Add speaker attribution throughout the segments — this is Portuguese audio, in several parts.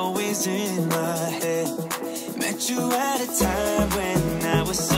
Speaker 1: always in my head. Met you at a time when I was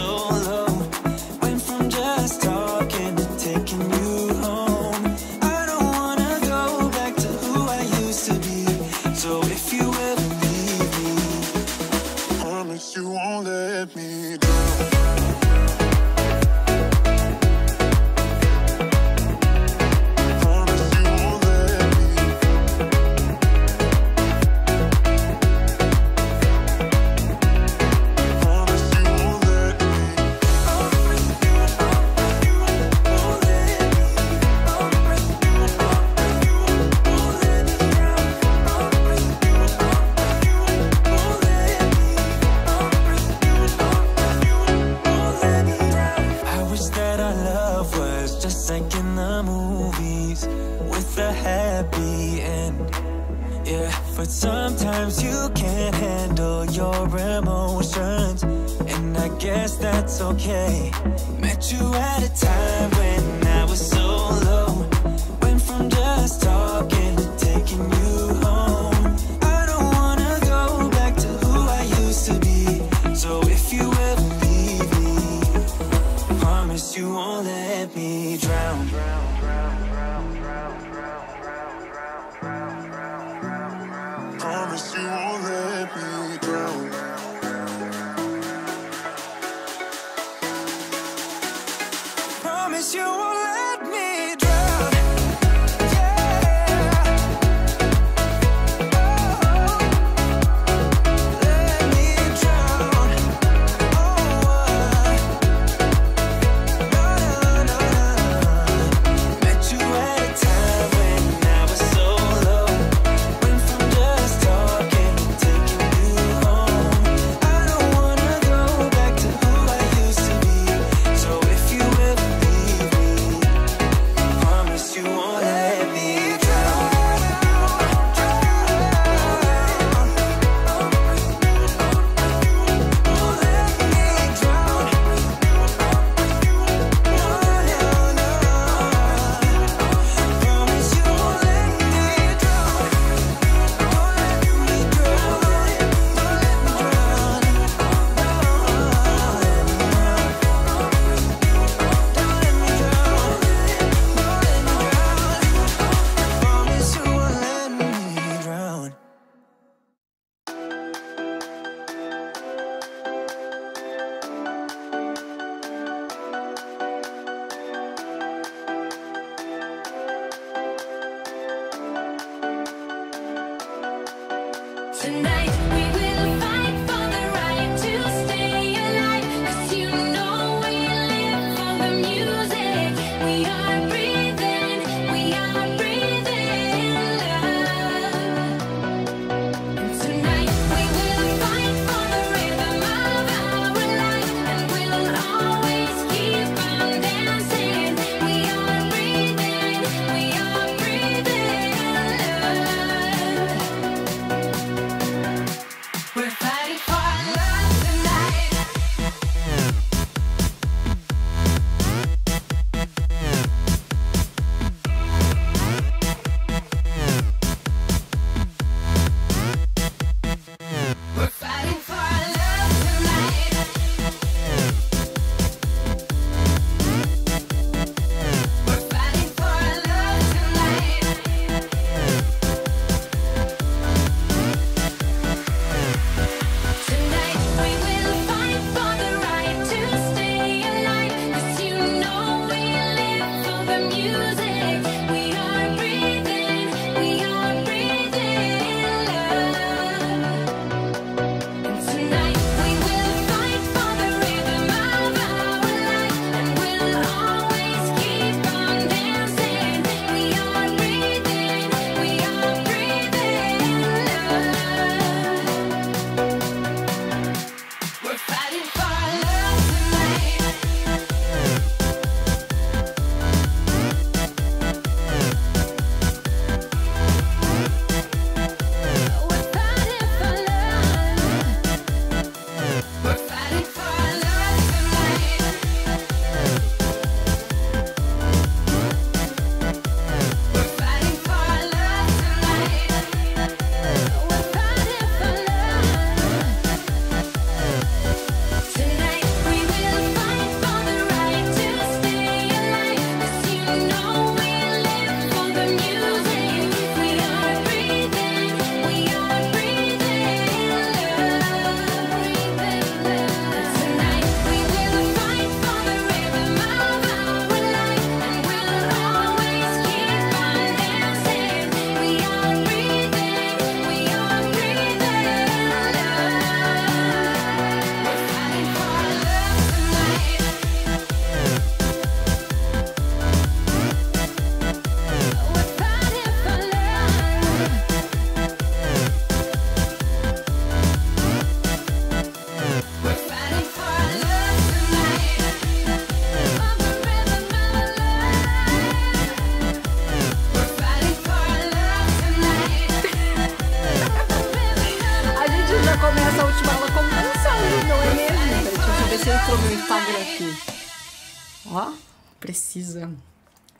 Speaker 2: coisa.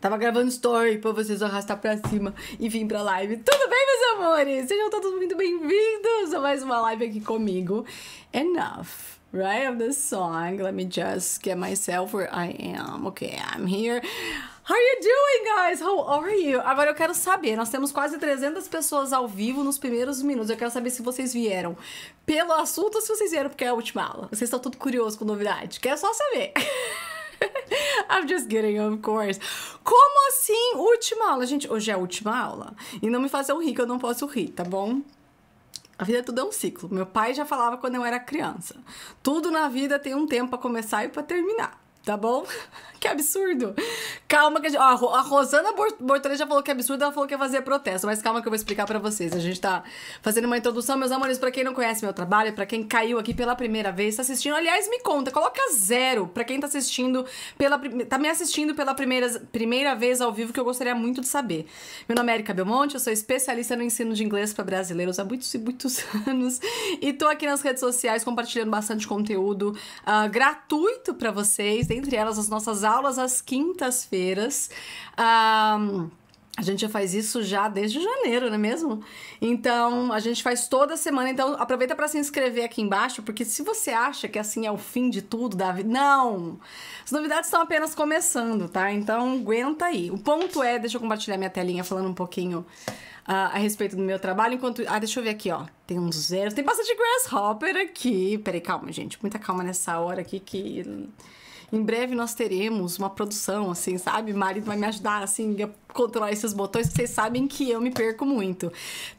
Speaker 2: Tava gravando story pra vocês arrastar pra cima e vir pra live. Tudo bem, meus amores? Sejam todos muito bem-vindos a mais uma live aqui comigo. Enough, right, of the song. Let me just get myself where I am. Okay, I'm here. How are you doing, guys? How are you? Agora eu quero saber, nós temos quase 300 pessoas ao vivo nos primeiros minutos. Eu quero saber se vocês vieram pelo assunto ou se vocês vieram porque é a última aula. Vocês estão tudo curiosos com novidade. Quero só saber. I'm just kidding, of course. Como assim última aula? Gente, hoje é a última aula. E não me faça rir, que eu não posso rir, tá bom? A vida é tudo é um ciclo. Meu pai já falava quando eu era criança. Tudo na vida tem um tempo para começar e para terminar tá bom? Que absurdo. Calma que a, gente... Ó, a Rosana Bortolê já falou que é absurdo, ela falou que ia fazer protesto, mas calma que eu vou explicar para vocês. A gente tá fazendo uma introdução, meus amores, para quem não conhece meu trabalho, para quem caiu aqui pela primeira vez, tá assistindo, aliás, me conta, coloca zero para quem tá assistindo pela tá me assistindo pela primeira, primeira vez ao vivo que eu gostaria muito de saber. Meu nome é Erika Belmonte, eu sou especialista no ensino de inglês para brasileiros há muitos e muitos anos e tô aqui nas redes sociais compartilhando bastante conteúdo uh, gratuito para vocês dentre elas as nossas aulas às quintas-feiras. Um, a gente já faz isso já desde janeiro, não é mesmo? Então, a gente faz toda semana. Então, aproveita para se inscrever aqui embaixo, porque se você acha que assim é o fim de tudo Davi, Não! As novidades estão apenas começando, tá? Então, aguenta aí. O ponto é. Deixa eu compartilhar minha telinha falando um pouquinho uh, a respeito do meu trabalho. Enquanto. Ah, deixa eu ver aqui, ó. Tem uns zeros. Tem bastante Grasshopper aqui. Peraí, calma, gente. Muita calma nessa hora aqui que em breve nós teremos uma produção, assim, sabe? Marido vai me ajudar, assim, a controlar esses botões, vocês sabem que eu me perco muito.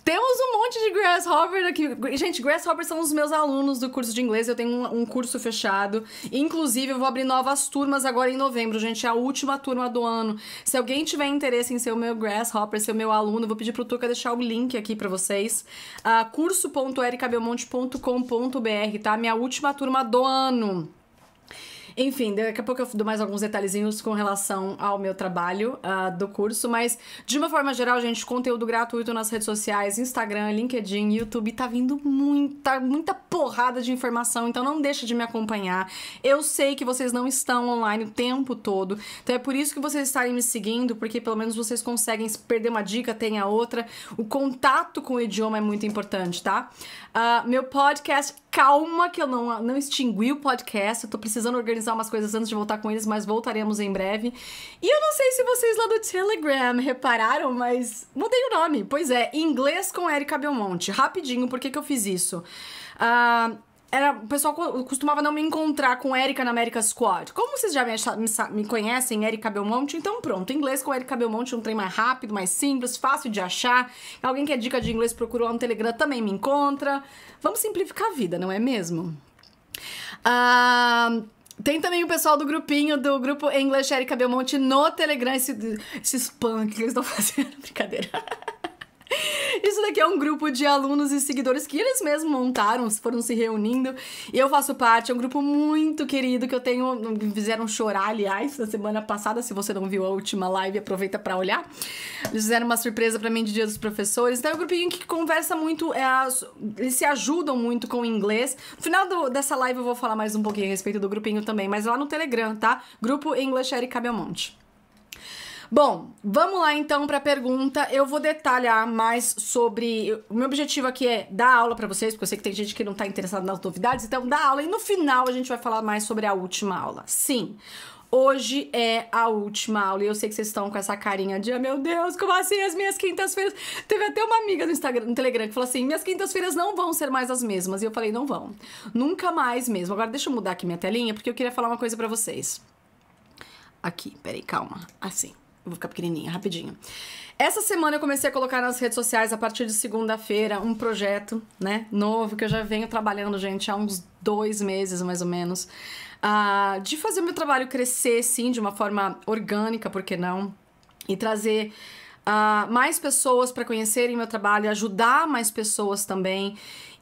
Speaker 2: Temos um monte de Grasshopper aqui. Gente, Grasshopper são os meus alunos do curso de inglês, eu tenho um, um curso fechado. Inclusive, eu vou abrir novas turmas agora em novembro, gente, é a última turma do ano. Se alguém tiver interesse em ser o meu Grasshopper, ser o meu aluno, eu vou pedir pro Tuca deixar o link aqui para vocês. Uh, ah, curso.ericabelmonte.com.br, tá? Minha última turma do ano. Enfim, daqui a pouco eu dou mais alguns detalhezinhos com relação ao meu trabalho uh, do curso, mas de uma forma geral, gente, conteúdo gratuito nas redes sociais, Instagram, LinkedIn, YouTube, tá vindo muita, muita porrada de informação, então não deixa de me acompanhar. Eu sei que vocês não estão online o tempo todo, então é por isso que vocês estarem me seguindo, porque pelo menos vocês conseguem perder uma dica, tem a outra. O contato com o idioma é muito importante, tá? Uh, meu podcast calma que eu não, não extingui o podcast. Eu tô precisando organizar umas coisas antes de voltar com eles, mas voltaremos em breve. E eu não sei se vocês lá do Telegram repararam, mas mudei o nome. Pois é, inglês com Erika Belmonte. Rapidinho, por que, que eu fiz isso? Ah. Uh era, o pessoal costumava não me encontrar com Erika na América Squad. Como vocês já me, me conhecem, Erika Belmonte, então pronto. Inglês com Erika Belmonte, um trem mais rápido, mais simples, fácil de achar. Alguém quer dica de inglês, procura lá no Telegram, também me encontra. Vamos simplificar a vida, não é mesmo? Ah, tem também o pessoal do grupinho, do grupo English Erika Belmonte no Telegram, esse, esse spam que eles estão fazendo. Brincadeira. Isso daqui é um grupo de alunos e seguidores que eles mesmos montaram, foram se reunindo. E eu faço parte, é um grupo muito querido que eu tenho. Me fizeram chorar, aliás, na semana passada. Se você não viu a última live, aproveita para olhar. Eles fizeram uma surpresa para mim de Dia dos Professores. Então é um grupinho que conversa muito, é, eles se ajudam muito com o inglês. No final do, dessa live eu vou falar mais um pouquinho a respeito do grupinho também, mas lá no Telegram, tá? Grupo English Erika Belmonte. Bom, vamos lá então para a pergunta. Eu vou detalhar mais sobre. O meu objetivo aqui é dar aula para vocês, porque eu sei que tem gente que não está interessada nas novidades, então dá aula e no final a gente vai falar mais sobre a última aula. Sim. Hoje é a última aula e eu sei que vocês estão com essa carinha de, oh, meu Deus, como assim as minhas quintas-feiras? Teve até uma amiga no Instagram, no Telegram que falou assim: "Minhas quintas-feiras não vão ser mais as mesmas". E eu falei: "Não vão. Nunca mais mesmo". Agora deixa eu mudar aqui minha telinha porque eu queria falar uma coisa para vocês. Aqui, peraí, calma. Assim vou ficar pequenininha, rapidinho. Essa semana eu comecei a colocar nas redes sociais, a partir de segunda-feira, um projeto, né, novo, que eu já venho trabalhando, gente, há uns dois meses, mais ou menos, uh, de fazer meu trabalho crescer, sim, de uma forma orgânica, por que não? E trazer uh, mais pessoas para conhecerem meu trabalho, ajudar mais pessoas também.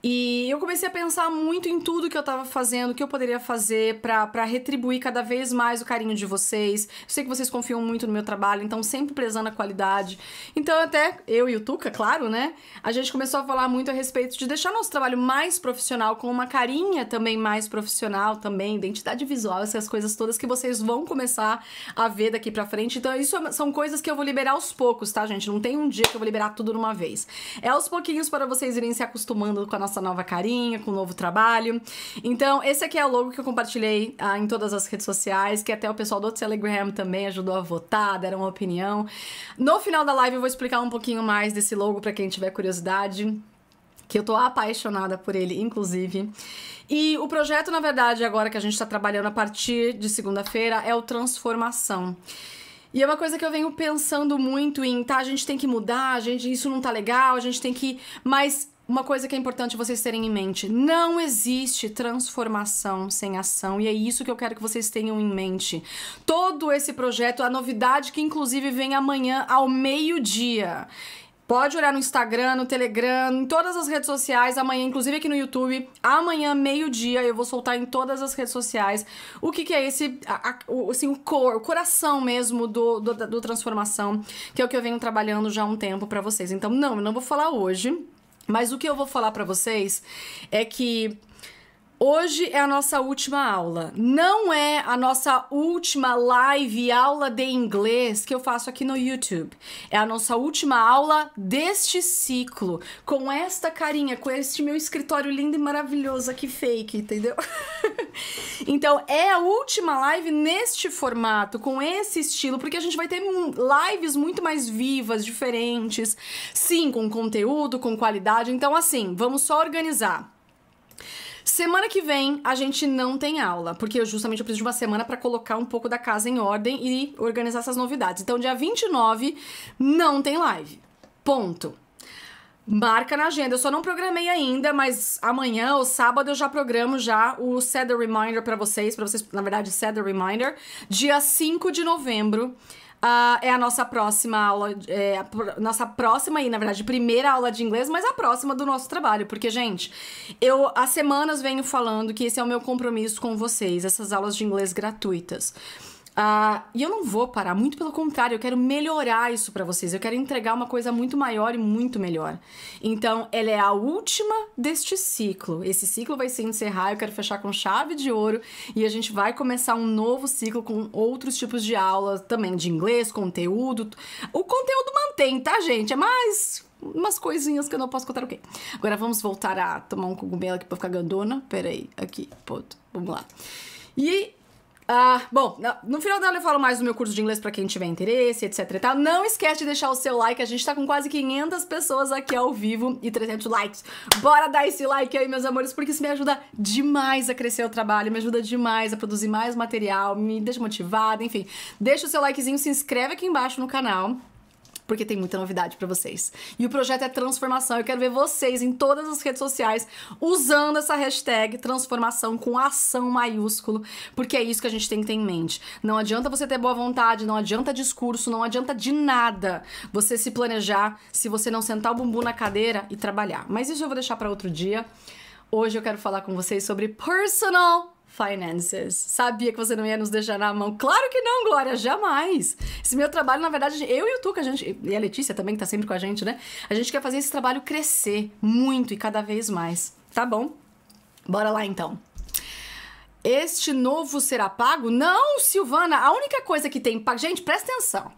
Speaker 2: E eu comecei a pensar muito em tudo que eu tava fazendo, o que eu poderia fazer para retribuir cada vez mais o carinho de vocês. Eu sei que vocês confiam muito no meu trabalho, então sempre prezando a qualidade. Então, até eu e o Tuca, claro, né? A gente começou a falar muito a respeito de deixar nosso trabalho mais profissional, com uma carinha também mais profissional, também, identidade visual, essas coisas todas que vocês vão começar a ver daqui pra frente. Então, isso é são coisas que eu vou liberar aos poucos, tá, gente? Não tem um dia que eu vou liberar tudo numa vez. É aos pouquinhos para vocês irem se acostumando com a nossa nossa nova carinha, com o um novo trabalho. Então, esse aqui é o logo que eu compartilhei ah, em todas as redes sociais, que até o pessoal do Telegram também ajudou a votar, deram uma opinião. No final da live eu vou explicar um pouquinho mais desse logo para quem tiver curiosidade que eu tô apaixonada por ele, inclusive. E o projeto, na verdade, agora que a gente está trabalhando a partir de segunda-feira, é o Transformação. E é uma coisa que eu venho pensando muito em, tá, a gente tem que mudar, a gente, isso não tá legal, a gente tem que. Mas uma coisa que é importante vocês terem em mente: não existe transformação sem ação, e é isso que eu quero que vocês tenham em mente. Todo esse projeto, a novidade que inclusive vem amanhã ao meio-dia. Pode olhar no Instagram, no Telegram, em todas as redes sociais, amanhã, inclusive aqui no YouTube. Amanhã, meio-dia, eu vou soltar em todas as redes sociais o que, que é esse, a, a, o, assim, o cor, o coração mesmo do, do, do Transformação, que é o que eu venho trabalhando já há um tempo para vocês. Então, não, eu não vou falar hoje mas o que eu vou falar para vocês é que Hoje é a nossa última aula. Não é a nossa última live aula de inglês que eu faço aqui no YouTube. É a nossa última aula deste ciclo, com esta carinha, com este meu escritório lindo e maravilhoso aqui fake, entendeu? então, é a última live neste formato, com esse estilo, porque a gente vai ter lives muito mais vivas, diferentes, sim, com conteúdo, com qualidade. Então, assim, vamos só organizar. Semana que vem a gente não tem aula, porque eu justamente eu preciso de uma semana para colocar um pouco da casa em ordem e organizar essas novidades. Então, dia 29 não tem live. Ponto. Marca na agenda. Eu só não programei ainda, mas amanhã ou sábado eu já programo já o Set the Reminder para vocês, para vocês, na verdade, Set the Reminder, dia 5 de novembro Uh, é a nossa próxima aula, é a pr nossa próxima e, na verdade, primeira aula de inglês, mas a próxima do nosso trabalho, porque, gente, eu há semanas venho falando que esse é o meu compromisso com vocês, essas aulas de inglês gratuitas. Uh, e eu não vou parar, muito pelo contrário, eu quero melhorar isso para vocês. Eu quero entregar uma coisa muito maior e muito melhor. Então, ela é a última deste ciclo. Esse ciclo vai se encerrar, eu quero fechar com chave de ouro e a gente vai começar um novo ciclo com outros tipos de aula também de inglês, conteúdo. O conteúdo mantém, tá, gente? É mais umas coisinhas que eu não posso contar o okay. quê. Agora vamos voltar a tomar um cogumelo aqui pra ficar gandona. Peraí, aqui, ponto. Vamos lá. E ah, bom, no final dela eu falo mais do meu curso de inglês para quem tiver interesse, etc e tal. Não esquece de deixar o seu like, a gente tá com quase 500 pessoas aqui ao vivo e 300 likes. Bora dar esse like aí, meus amores, porque isso me ajuda demais a crescer o trabalho, me ajuda demais a produzir mais material, me deixa motivada, enfim. Deixa o seu likezinho, se inscreve aqui embaixo no canal porque tem muita novidade para vocês. E o projeto é transformação. Eu quero ver vocês em todas as redes sociais usando essa hashtag transformação com ação maiúsculo, porque é isso que a gente tem que ter em mente. Não adianta você ter boa vontade, não adianta discurso, não adianta de nada você se planejar se você não sentar o bumbum na cadeira e trabalhar. Mas isso eu vou deixar para outro dia. Hoje eu quero falar com vocês sobre personal finances. Sabia que você não ia nos deixar na mão. Claro que não, Glória, jamais. Esse meu trabalho, na verdade, eu e o Tuca, a gente, e a Letícia também, que tá sempre com a gente, né? A gente quer fazer esse trabalho crescer muito e cada vez mais. Tá bom? Bora lá então. Este novo será pago? Não, Silvana, a única coisa que tem pago. Gente, presta atenção.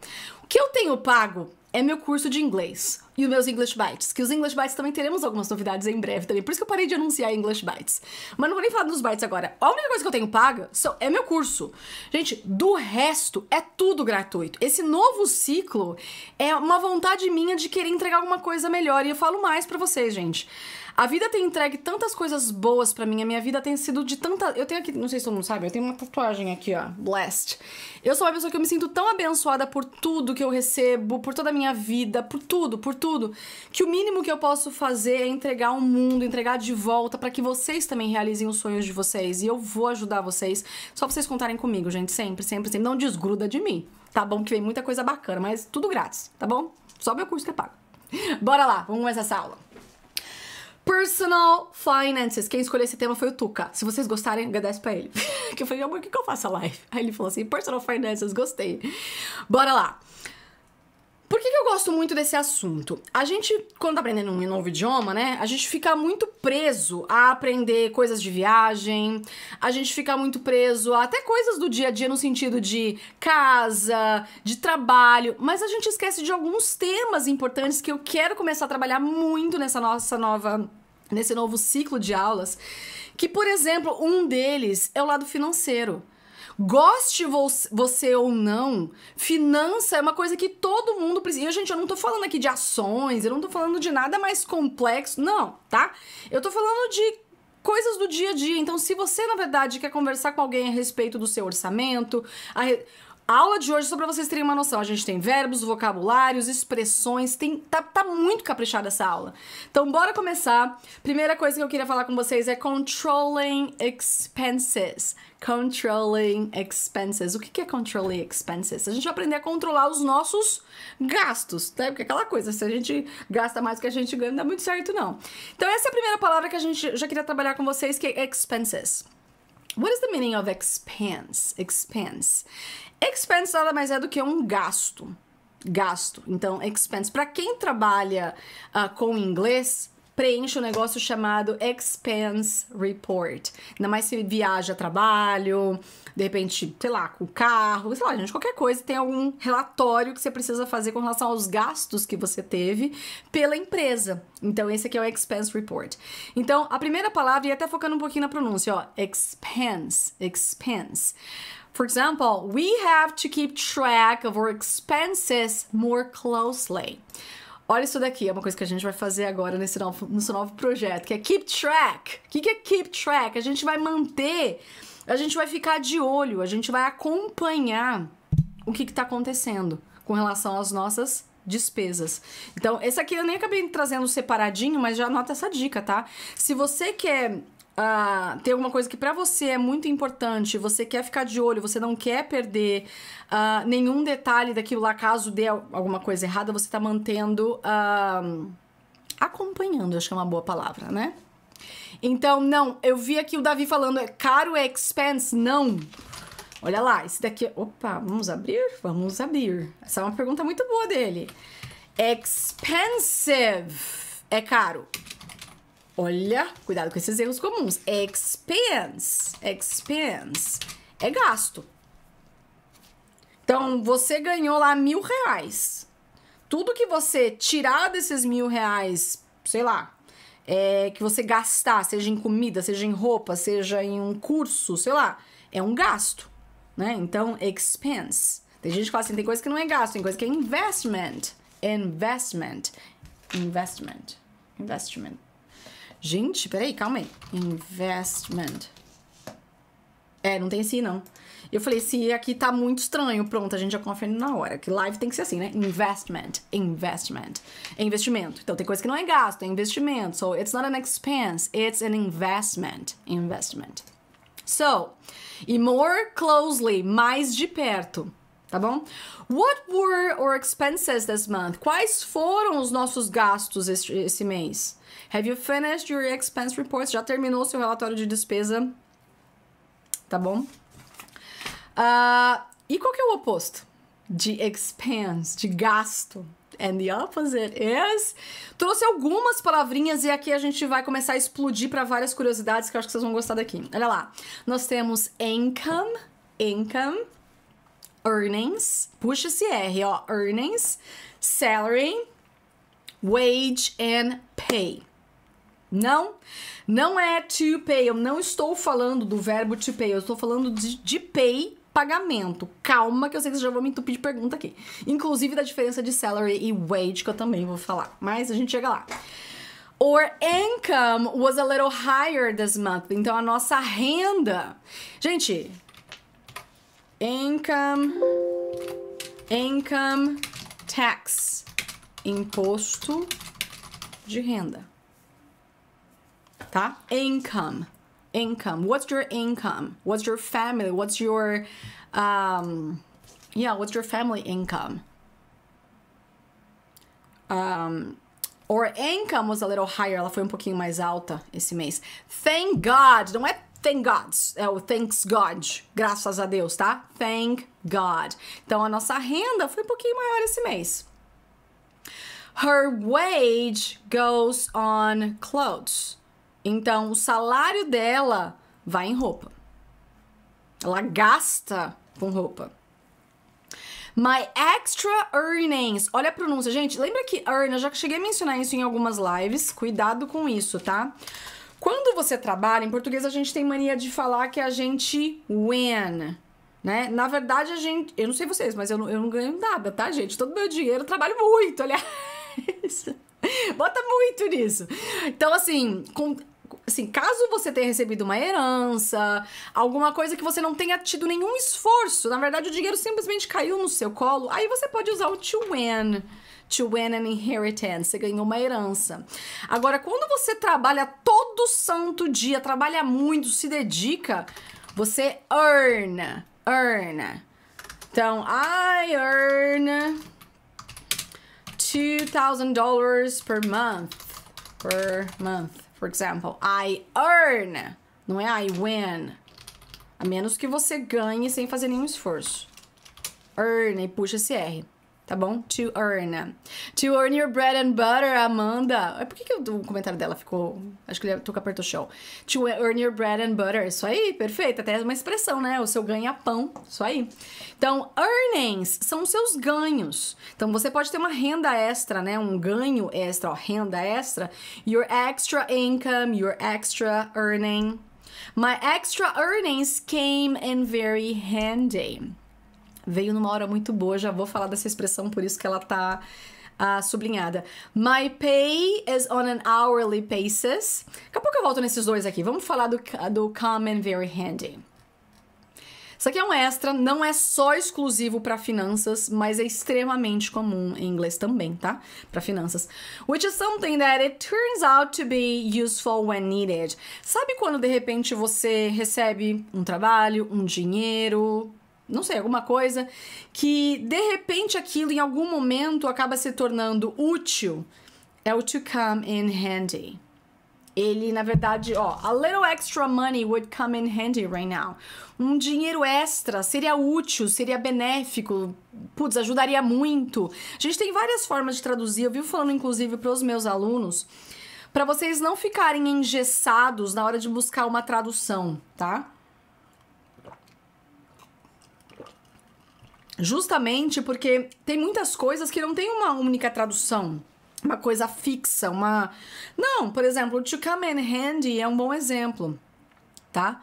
Speaker 2: O que eu tenho pago é meu curso de inglês e os meus English Bytes que os English Bytes também teremos algumas novidades em breve também. Por isso que eu parei de anunciar English Bytes Mas não vou nem falar dos Bytes agora. A única coisa que eu tenho paga é meu curso. Gente, do resto é tudo gratuito. Esse novo ciclo é uma vontade minha de querer entregar alguma coisa melhor. E eu falo mais para vocês, gente. A vida tem entregue tantas coisas boas para mim, a minha vida tem sido de tanta. Eu tenho aqui, não sei se todo mundo sabe, eu tenho uma tatuagem aqui, ó, blessed. Eu sou uma pessoa que eu me sinto tão abençoada por tudo que eu recebo, por toda a minha vida, por tudo, por tudo, que o mínimo que eu posso fazer é entregar ao mundo, entregar de volta para que vocês também realizem os sonhos de vocês. E eu vou ajudar vocês, só pra vocês contarem comigo, gente, sempre, sempre, sempre. Não desgruda de mim, tá bom? Que vem muita coisa bacana, mas tudo grátis, tá bom? Só meu curso que é pago. Bora lá, vamos começar essa aula. Personal Finances. Quem escolheu esse tema foi o Tuca. Se vocês gostarem, agradece pra ele. que eu falei, amor, o que, que eu faço a live? Aí ele falou assim: Personal Finances, gostei. Bora lá. Por que, que eu gosto muito desse assunto? A gente, quando tá aprendendo um novo idioma, né? A gente fica muito preso a aprender coisas de viagem, a gente fica muito preso a até coisas do dia a dia no sentido de casa, de trabalho, mas a gente esquece de alguns temas importantes que eu quero começar a trabalhar muito nessa nossa nova nesse novo ciclo de aulas, que por exemplo, um deles é o lado financeiro. Goste vo você ou não, finança é uma coisa que todo mundo precisa. E, gente, eu não tô falando aqui de ações, eu não tô falando de nada mais complexo, não, tá? Eu tô falando de coisas do dia a dia. Então, se você, na verdade, quer conversar com alguém a respeito do seu orçamento, a re... A aula de hoje, só para vocês terem uma noção, a gente tem verbos, vocabulários, expressões, tem, tá, tá muito caprichada essa aula. Então, bora começar. Primeira coisa que eu queria falar com vocês é controlling expenses. Controlling expenses. O que é controlling expenses? A gente vai aprender a controlar os nossos gastos, né? Porque é aquela coisa, se a gente gasta mais do que a gente ganha, não dá muito certo, não. Então, essa é a primeira palavra que a gente já queria trabalhar com vocês, que é expenses. What is the meaning of expense? Expense. Expense nada mais é do que um gasto. Gasto. Então, expense. Para quem trabalha uh, com inglês, preenche um negócio chamado expense report. Ainda mais se viaja a trabalho, de repente, sei lá, com o carro, sei lá, gente, qualquer coisa, tem algum relatório que você precisa fazer com relação aos gastos que você teve pela empresa. Então, esse aqui é o expense report. Então, a primeira palavra, e até focando um pouquinho na pronúncia, ó, expense, expense. For example, we have to keep track of our expenses more closely. Olha isso daqui, é uma coisa que a gente vai fazer agora nesse novo, nesse novo projeto, que é Keep Track. O que é Keep Track? A gente vai manter, a gente vai ficar de olho, a gente vai acompanhar o que está acontecendo com relação às nossas despesas. Então, esse aqui eu nem acabei trazendo separadinho, mas já anota essa dica, tá? Se você quer Uh, tem alguma coisa que para você é muito importante, você quer ficar de olho, você não quer perder uh, nenhum detalhe daquilo lá, caso dê alguma coisa errada, você tá mantendo. Uh, acompanhando, acho que é uma boa palavra, né? Então, não, eu vi aqui o Davi falando, é caro é expense, não. Olha lá, esse daqui. Opa, vamos abrir? Vamos abrir. Essa é uma pergunta muito boa dele. Expensive é caro. Olha, cuidado com esses erros comuns. Expense, expense é gasto. Então, você ganhou lá mil reais. Tudo que você tirar desses mil reais, sei lá, é, que você gastar, seja em comida, seja em roupa, seja em um curso, sei lá, é um gasto, né? Então, expense. Tem gente que fala assim, tem coisa que não é gasto, tem coisa que é investment. Investment. Investment. Investment. Gente, peraí, calma aí. Investment. É, não tem esse não. Eu falei, esse aqui tá muito estranho. Pronto, a gente já confere na hora. Que live tem que ser assim, né? Investment. Investment. É investimento. Então tem coisa que não é gasto, é investimento. So it's not an expense, it's an investment. Investment. So, e more closely, mais de perto tá bom? What were our expenses this month? Quais foram os nossos gastos esse mês? Have you finished your expense report? Já terminou seu relatório de despesa? Tá bom? Uh, e qual que é o oposto de expense, de gasto? And the opposite is. Trouxe algumas palavrinhas e aqui a gente vai começar a explodir para várias curiosidades que eu acho que vocês vão gostar daqui. Olha lá. Nós temos income, income, earnings, puxa esse R, ó, earnings, salary, wage and pay. Não, não é to pay. Eu não estou falando do verbo to pay. Eu estou falando de, de pay pagamento. Calma, que eu sei que vocês já vão me entupir de pergunta aqui. Inclusive da diferença de salary e wage, que eu também vou falar. Mas a gente chega lá. Our income was a little higher this month. Então a nossa renda. Gente, income. Income tax. Imposto de renda tá? Income. Income. What's your income? What's your family? What's your um yeah, what's your family income? Um or income was a little higher, ela foi um pouquinho mais alta esse mês. Thank God, não é thank gods, é o thanks God, graças a Deus, tá? Thank God. Então a nossa renda foi um pouquinho maior esse mês. Her wage goes on clothes. Então, o salário dela vai em roupa. Ela gasta com roupa. My extra earnings. Olha a pronúncia, gente. Lembra que earn, eu já cheguei a mencionar isso em algumas lives. Cuidado com isso, tá? Quando você trabalha, em português a gente tem mania de falar que a gente win, né? Na verdade, a gente. Eu não sei vocês, mas eu não, eu não ganho nada, tá, gente? Todo meu dinheiro eu trabalho muito, aliás. Bota muito nisso. Então, assim, com, assim, caso você tenha recebido uma herança, alguma coisa que você não tenha tido nenhum esforço, na verdade o dinheiro simplesmente caiu no seu colo, aí você pode usar o to win to win an inheritance, você ganhou uma herança. Agora, quando você trabalha todo santo dia, trabalha muito, se dedica, você earn, earn. Então, I earn $2,000 per month, per month. For example, I earn. Não é I win. A menos que você ganhe sem fazer nenhum esforço. Earn e puxa esse R. Tá bom? To earn. To earn your bread and butter, Amanda. É por que, que o comentário dela ficou. Acho que ele Tuca apertou show. To earn your bread and butter. Isso aí, perfeito. Até uma expressão, né? O seu ganha-pão. Isso aí. Então, earnings são os seus ganhos. Então, você pode ter uma renda extra, né? Um ganho extra, ó, renda extra. Your extra income, your extra earning. My extra earnings came in very handy. Veio numa hora muito boa, já vou falar dessa expressão, por isso que ela tá uh, sublinhada. My pay is on an hourly basis. Daqui a pouco eu volto nesses dois aqui. Vamos falar do, do come and very handy. Isso aqui é um extra, não é só exclusivo para finanças, mas é extremamente comum em inglês também, tá? Para finanças. Which is something that it turns out to be useful when needed. Sabe quando de repente você recebe um trabalho, um dinheiro, não sei, alguma coisa que de repente aquilo em algum momento acaba se tornando útil, é o to come in handy. Ele, na verdade, ó, a little extra money would come in handy right now. Um dinheiro extra seria útil, seria benéfico, putz, ajudaria muito. A gente tem várias formas de traduzir, eu vivo falando inclusive para os meus alunos, para vocês não ficarem engessados na hora de buscar uma tradução, tá? justamente porque tem muitas coisas que não tem uma única tradução. Uma coisa fixa, uma. Não, por exemplo, to come in handy é um bom exemplo, tá?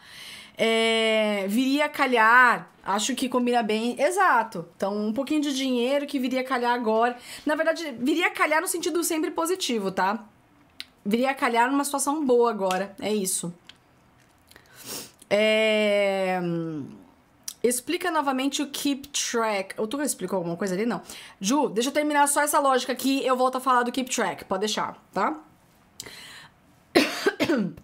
Speaker 2: É, viria a calhar, acho que combina bem. Exato. Então, um pouquinho de dinheiro que viria a calhar agora. Na verdade, viria a calhar no sentido sempre positivo, tá? Viria a calhar numa situação boa agora. É isso. É. Explica novamente o keep track. O Tuga explicou alguma coisa ali? Não. Ju, deixa eu terminar só essa lógica aqui. Eu volto a falar do keep track. Pode deixar, tá?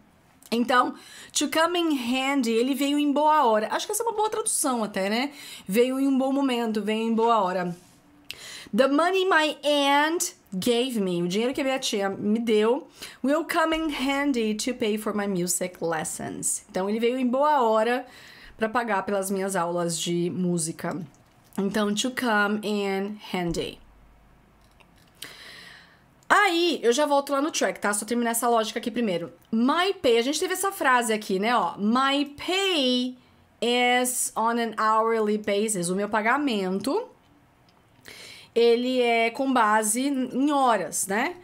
Speaker 2: Então, to come in handy, ele veio em boa hora. Acho que essa é uma boa tradução até, né? Veio em um bom momento, veio em boa hora. The money my aunt gave me, o dinheiro que a minha tia me deu, will come in handy to pay for my music lessons. Então, ele veio em boa hora para pagar pelas minhas aulas de música. Então, to come in handy. Aí, eu já volto lá no track, tá? Só terminar essa lógica aqui primeiro. My pay, a gente teve essa frase aqui, né, ó. My pay is on an hourly basis. O meu pagamento, ele é com base em horas, né?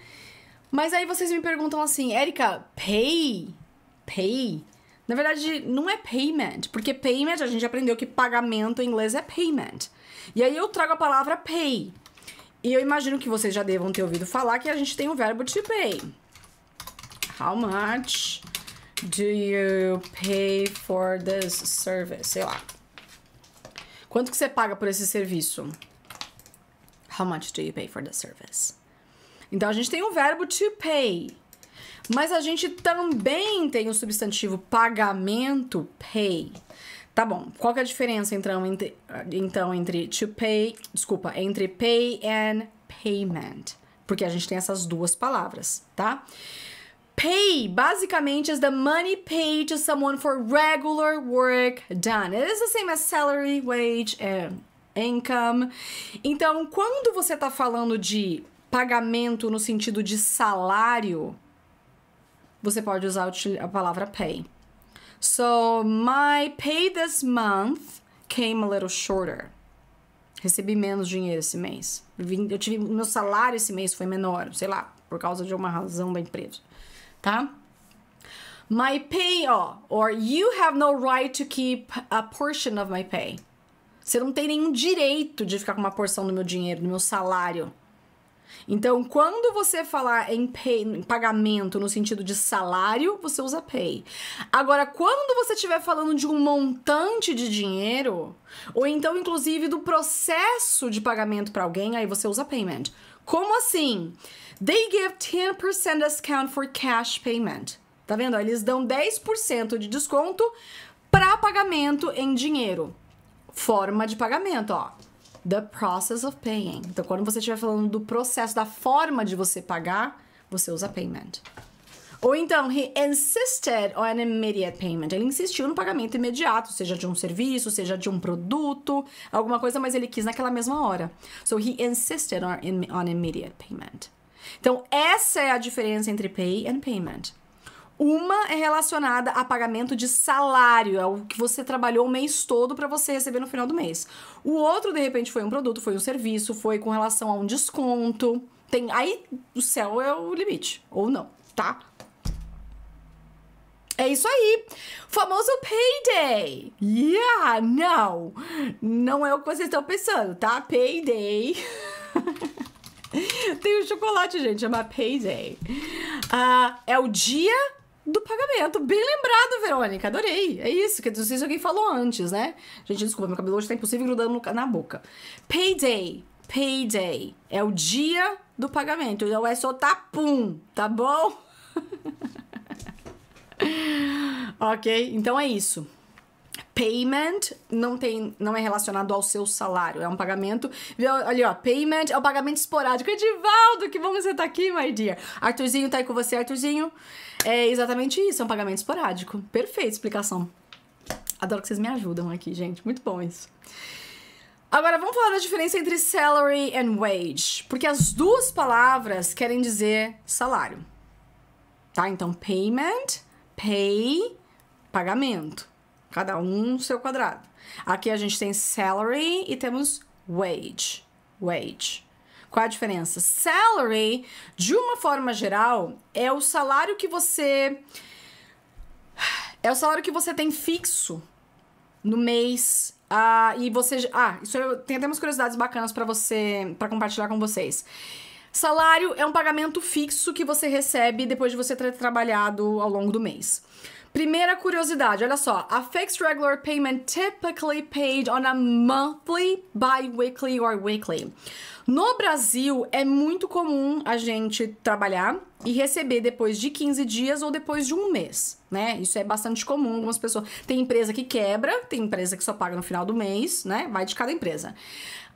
Speaker 2: Mas aí vocês me perguntam assim, Erika, pay, pay na verdade, não é payment, porque payment a gente aprendeu que pagamento em inglês é payment. E aí eu trago a palavra pay. E eu imagino que vocês já devam ter ouvido falar que a gente tem o verbo to pay. How much do you pay for this service? Sei lá. Quanto que você paga por esse serviço? How much do you pay for the service? Então a gente tem o verbo to pay. Mas a gente também tem o substantivo pagamento, pay. Tá bom. Qual que é a diferença então entre, então, entre to pay, desculpa, entre pay and payment? Porque a gente tem essas duas palavras, tá? Pay basicamente is the money paid to someone for regular work done. It is the same as salary, wage and income. Então, quando você está falando de pagamento no sentido de salário, você pode usar a palavra pay. So, my pay this month came a little shorter. Recebi menos dinheiro esse mês. Eu tive meu salário esse mês foi menor, sei lá, por causa de uma razão da empresa, tá? My pay, ó, or you have no right to keep a portion of my pay. Você não tem nenhum direito de ficar com uma porção do meu dinheiro, do meu salário. Então, quando você falar em, pay, em pagamento no sentido de salário, você usa pay. Agora, quando você estiver falando de um montante de dinheiro, ou então, inclusive, do processo de pagamento para alguém, aí você usa payment. Como assim? They give 10% discount for cash payment. Tá vendo? Eles dão 10% de desconto para pagamento em dinheiro. Forma de pagamento, ó. The process of paying. Então, quando você estiver falando do processo, da forma de você pagar, você usa payment. Ou então, he insisted on an immediate payment. Ele insistiu no pagamento imediato, seja de um serviço, seja de um produto, alguma coisa, mas ele quis naquela mesma hora. So, he insisted on, on immediate payment. Então, essa é a diferença entre pay and payment. Uma é relacionada a pagamento de salário, é o que você trabalhou o mês todo para você receber no final do mês. O outro, de repente, foi um produto, foi um serviço, foi com relação a um desconto. Tem, aí o céu é o limite, ou não, tá? É isso aí. Famoso payday. Yeah, não. Não é o que vocês estão pensando, tá? Payday. Tem o um chocolate, gente, É uma payday. Uh, é o dia do pagamento. Bem lembrado, Verônica. Adorei. É isso. Que não sei se alguém falou antes, né? Gente, desculpa, meu cabelo hoje tá impossível grudando na boca. Payday. Payday. É o dia do pagamento. Não é só tapum, tá, tá bom? ok? Então é isso payment não tem não é relacionado ao seu salário, é um pagamento. Ali, ó, payment é o um pagamento esporádico. Edivaldo, que bom você tá aqui, my dear. Arthurzinho tá aí com você, Arthurzinho. É exatamente isso, é um pagamento esporádico. Perfeita explicação. Adoro que vocês me ajudam aqui, gente. Muito bom isso. Agora vamos falar da diferença entre salary and wage, porque as duas palavras querem dizer salário. Tá? Então payment, pay, pagamento. Cada um seu quadrado. Aqui a gente tem salary e temos wage. Wage. Qual a diferença? Salary, de uma forma geral, é o salário que você. É o salário que você tem fixo no mês. Uh, e você. Ah, isso eu tenho até umas curiosidades bacanas para você. para compartilhar com vocês. Salário é um pagamento fixo que você recebe depois de você ter trabalhado ao longo do mês. Primeira curiosidade, olha só. A fixed regular payment typically paid on a monthly, bi-weekly or weekly. No Brasil, é muito comum a gente trabalhar e receber depois de 15 dias ou depois de um mês, né? Isso é bastante comum. Algumas pessoas. Tem empresa que quebra, tem empresa que só paga no final do mês, né? Vai de cada empresa.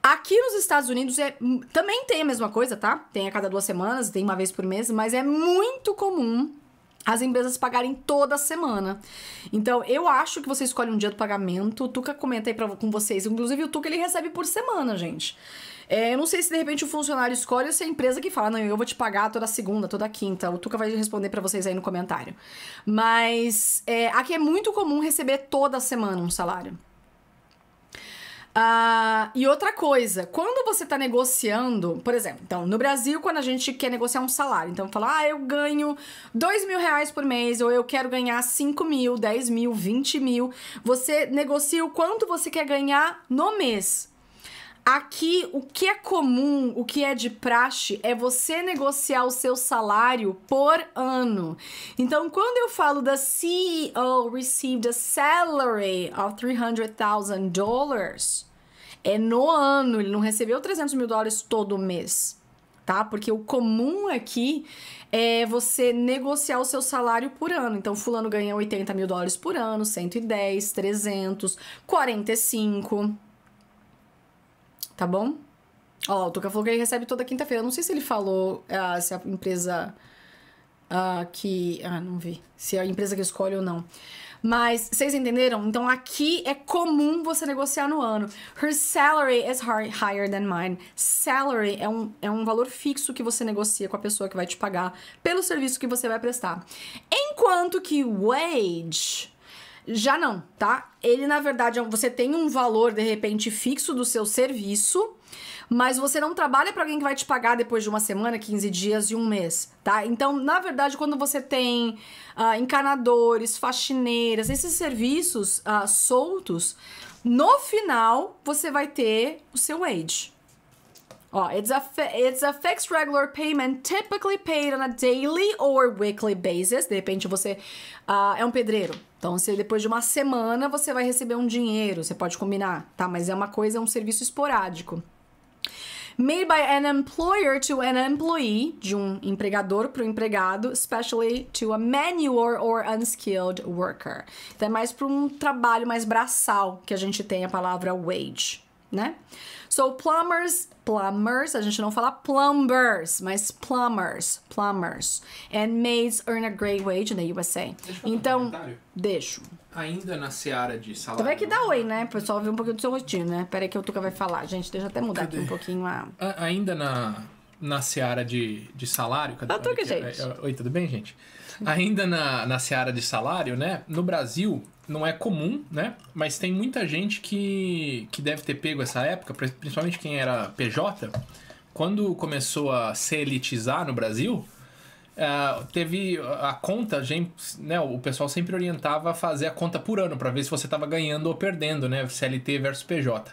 Speaker 2: Aqui nos Estados Unidos é, hum, também tem a mesma coisa, tá? Tem a cada duas semanas, tem uma vez por mês, mas é muito comum as empresas pagarem toda semana. Então, eu acho que você escolhe um dia do pagamento. O Tuca comenta aí pra, com vocês. Inclusive, o Tuca ele recebe por semana, gente. É, eu não sei se de repente o funcionário escolhe ou se é a empresa que fala, não, eu vou te pagar toda segunda, toda quinta. O Tuca vai responder para vocês aí no comentário. Mas é, aqui é muito comum receber toda semana um salário. Uh, e outra coisa, quando você está negociando, por exemplo, então, no Brasil, quando a gente quer negociar um salário, então fala, ah, eu ganho dois mil reais por mês, ou eu quero ganhar 5 mil, 10 mil, 20 mil, você negocia o quanto você quer ganhar no mês. Aqui, o que é comum, o que é de praxe, é você negociar o seu salário por ano. Então, quando eu falo da CEO received a salary of 300,000 dollars, é no ano, ele não recebeu 300 mil dólares todo mês, tá? Porque o comum aqui é você negociar o seu salário por ano. Então, fulano ganha 80 mil dólares por ano, 110, 300, 45, tá bom? Ó, o Tuca falou que ele recebe toda quinta-feira. Não sei se ele falou ah, se a empresa ah, que... Ah, não vi. Se é a empresa que escolhe ou não. Mas vocês entenderam? Então aqui é comum você negociar no ano. Her salary is higher than mine. Salary é um, é um valor fixo que você negocia com a pessoa que vai te pagar pelo serviço que você vai prestar. Enquanto que wage já não, tá? Ele na verdade é você tem um valor de repente fixo do seu serviço mas você não trabalha para alguém que vai te pagar depois de uma semana, 15 dias e um mês, tá? Então, na verdade, quando você tem uh, encanadores, faxineiras, esses serviços uh, soltos, no final você vai ter o seu wage. Ó, it's a, it's a fixed regular payment typically paid on a daily or weekly basis. De repente você uh, é um pedreiro. Então, se depois de uma semana você vai receber um dinheiro, você pode combinar, tá? Mas é uma coisa, é um serviço esporádico made by an employer to an employee, de um empregador para o empregado, especially to a manual or unskilled worker. Então é mais para um trabalho mais braçal que a gente tem a palavra wage, né? So plumbers, plumbers, a gente não fala plumbers, mas plumbers, plumbers. And maids earn a great wage in the USA. Deixa então, um deixo
Speaker 3: ainda na seara de salário. Tu então vai
Speaker 2: que dá oi, né? pessoal vê um pouquinho do seu rostinho, né? Peraí que o Tuca vai falar. Gente, deixa eu até mudar Cadê? aqui um pouquinho a...
Speaker 3: a... ainda na, na seara de, de salário... Cadê? Ah, gente. É, é, oi, tudo bem, gente? Ainda na, na seara de salário, né? No Brasil, não é comum, né? Mas tem muita gente que, que deve ter pego essa época, principalmente quem era PJ, quando começou a se elitizar no Brasil Uh, teve a conta, gente, né, o pessoal sempre orientava a fazer a conta por ano para ver se você estava ganhando ou perdendo, né, CLT versus PJ.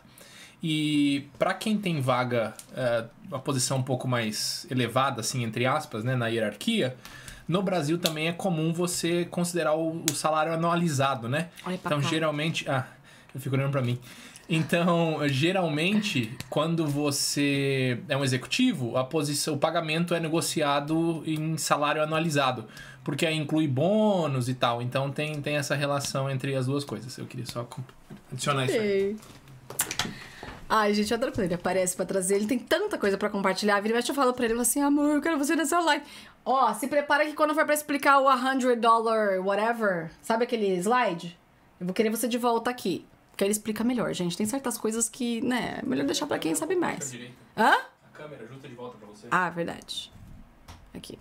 Speaker 3: E para quem tem vaga, uh, uma posição um pouco mais elevada, assim, entre aspas, né, na hierarquia, no Brasil também é comum você considerar o, o salário anualizado, né? Então, cá. geralmente... Ah, eu fico olhando para mim. Então, geralmente, quando você é um executivo, a posição, o pagamento é negociado em salário anualizado, porque aí inclui bônus e tal. Então tem, tem essa relação entre as duas coisas. Eu queria só adicionar isso.
Speaker 2: Aí. Ai, gente, eu adoro quando ele aparece pra trazer. Ele tem tanta coisa pra compartilhar. Vira e mexe, eu falo pra ele assim: amor, eu quero você nessa live. Ó, se prepara que quando for pra explicar o 100 dollar whatever, sabe aquele slide? Eu vou querer você de volta aqui. Porque ele explica melhor, gente. Tem certas coisas que, né, é melhor deixar pra quem sabe mais. Hã? A
Speaker 3: câmera, junta de volta pra você.
Speaker 2: Ah, verdade. Aqui.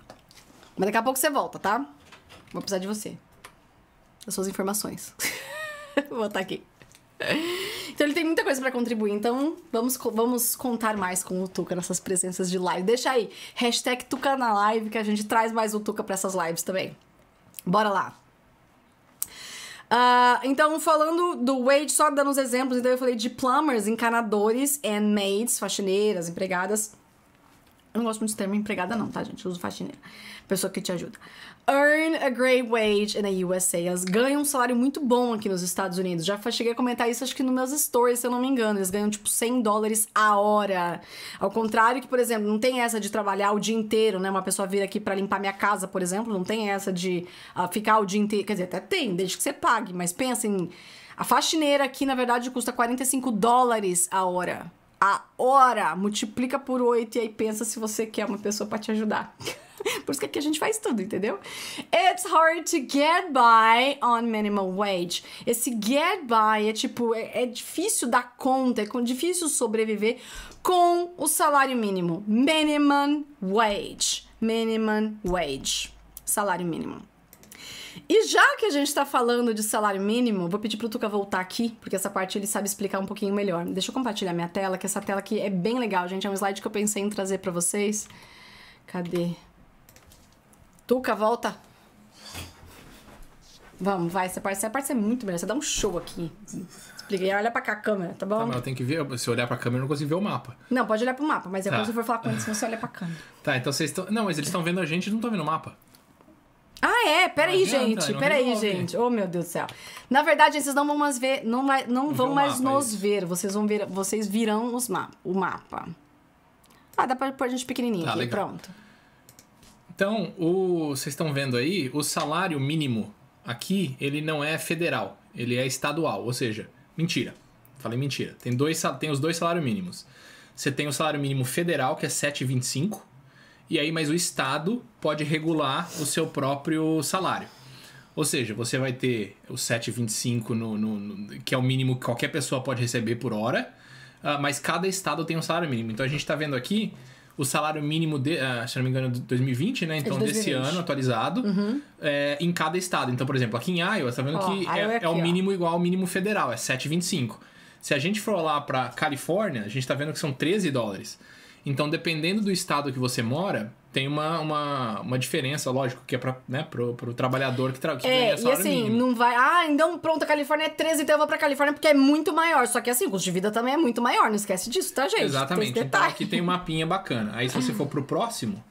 Speaker 2: Mas daqui a pouco você volta, tá? Vou precisar de você. Das suas informações. Vou botar aqui. Então ele tem muita coisa para contribuir. Então vamos, vamos contar mais com o Tuca nessas presenças de live. Deixa aí, hashtag Tuca na live, que a gente traz mais o Tuca pra essas lives também. Bora lá! Uh, então, falando do wage só dando uns exemplos, então eu falei de plumbers, encanadores, handmaids, faxineiras, empregadas. Eu não gosto muito do termo empregada, não, tá, gente? Eu uso faxineira. Pessoa que te ajuda. Earn a great wage in the USA. Elas ganham um salário muito bom aqui nos Estados Unidos. Já cheguei a comentar isso, acho que nos meus stories, se eu não me engano. Eles ganham, tipo, 100 dólares a hora. Ao contrário que, por exemplo, não tem essa de trabalhar o dia inteiro, né? Uma pessoa vir aqui para limpar minha casa, por exemplo, não tem essa de uh, ficar o dia inteiro. Quer dizer, até tem, desde que você pague. Mas pensa em... A faxineira aqui, na verdade, custa 45 dólares a hora a hora, multiplica por 8 e aí pensa se você quer uma pessoa para te ajudar. Por isso que aqui a gente faz tudo, entendeu? It's hard to get by on minimum wage. Esse get by é tipo, é, é difícil dar conta, é difícil sobreviver com o salário mínimo. Minimum wage. Minimum wage. Salário mínimo. E já que a gente está falando de salário mínimo, vou pedir pro Tuca voltar aqui, porque essa parte ele sabe explicar um pouquinho melhor. Deixa eu compartilhar minha tela, que essa tela aqui é bem legal, gente. É um slide que eu pensei em trazer para vocês. Cadê? Tuca, volta. Vamos, vai, essa parte, essa parte é muito melhor. Você dá um show aqui. Explica e olha pra cá a câmera, tá bom? Tá, mas eu
Speaker 3: tenho que ver. Se eu olhar pra câmera, eu não consigo ver o mapa.
Speaker 2: Não, pode olhar pro mapa, mas é tá. quando você for falar com eles, você olha pra câmera.
Speaker 3: Tá, então vocês estão. Não, mas eles estão vendo a gente e não estão vendo o mapa.
Speaker 2: Ah, é? Peraí, gente. Peraí, gente. Oh, meu Deus do céu. Na verdade, vocês não vão mais ver, não, não, vão mais nos isso. ver. Vocês vão ver, vocês virão os ma o mapa. Ah, dá pra pôr a gente pequenininho tá, aqui. Legal.
Speaker 3: Pronto. Então, o, vocês estão vendo aí, o salário mínimo aqui, ele não é federal, ele é estadual, ou seja, mentira. Falei mentira. Tem, dois, tem os dois salários mínimos. Você tem o salário mínimo federal, que é 7,25, e aí mas o Estado pode regular o seu próprio salário. Ou seja, você vai ter o 7,25, no, no, no, que é o mínimo que qualquer pessoa pode receber por hora, uh, mas cada estado tem um salário mínimo. Então a gente está vendo aqui o salário mínimo, de, uh, se não me engano, de 2020, né? Então, é de 2020. Então, desse ano atualizado, uhum. é, em cada estado. Então, por exemplo, aqui em Iowa, está vendo que é, aqui, é, é, o mínimo ó. igual ao mínimo federal, é 7,25. Se a gente for lá para Califórnia, a gente está vendo que são 13 dólares. Então, dependendo do estado que você mora, tem uma, uma, uma diferença, lógico, que é para né, pro, pro trabalhador que, trabalha é, e assim, mínimo. não
Speaker 2: vai... Ah, então pronto, a Califórnia é 13, então eu vou pra Califórnia porque é muito maior. Só que assim, o custo de vida também é muito maior, não esquece disso, tá, gente? Exatamente. Então
Speaker 3: aqui tem um mapinha bacana. Aí se você for pro próximo,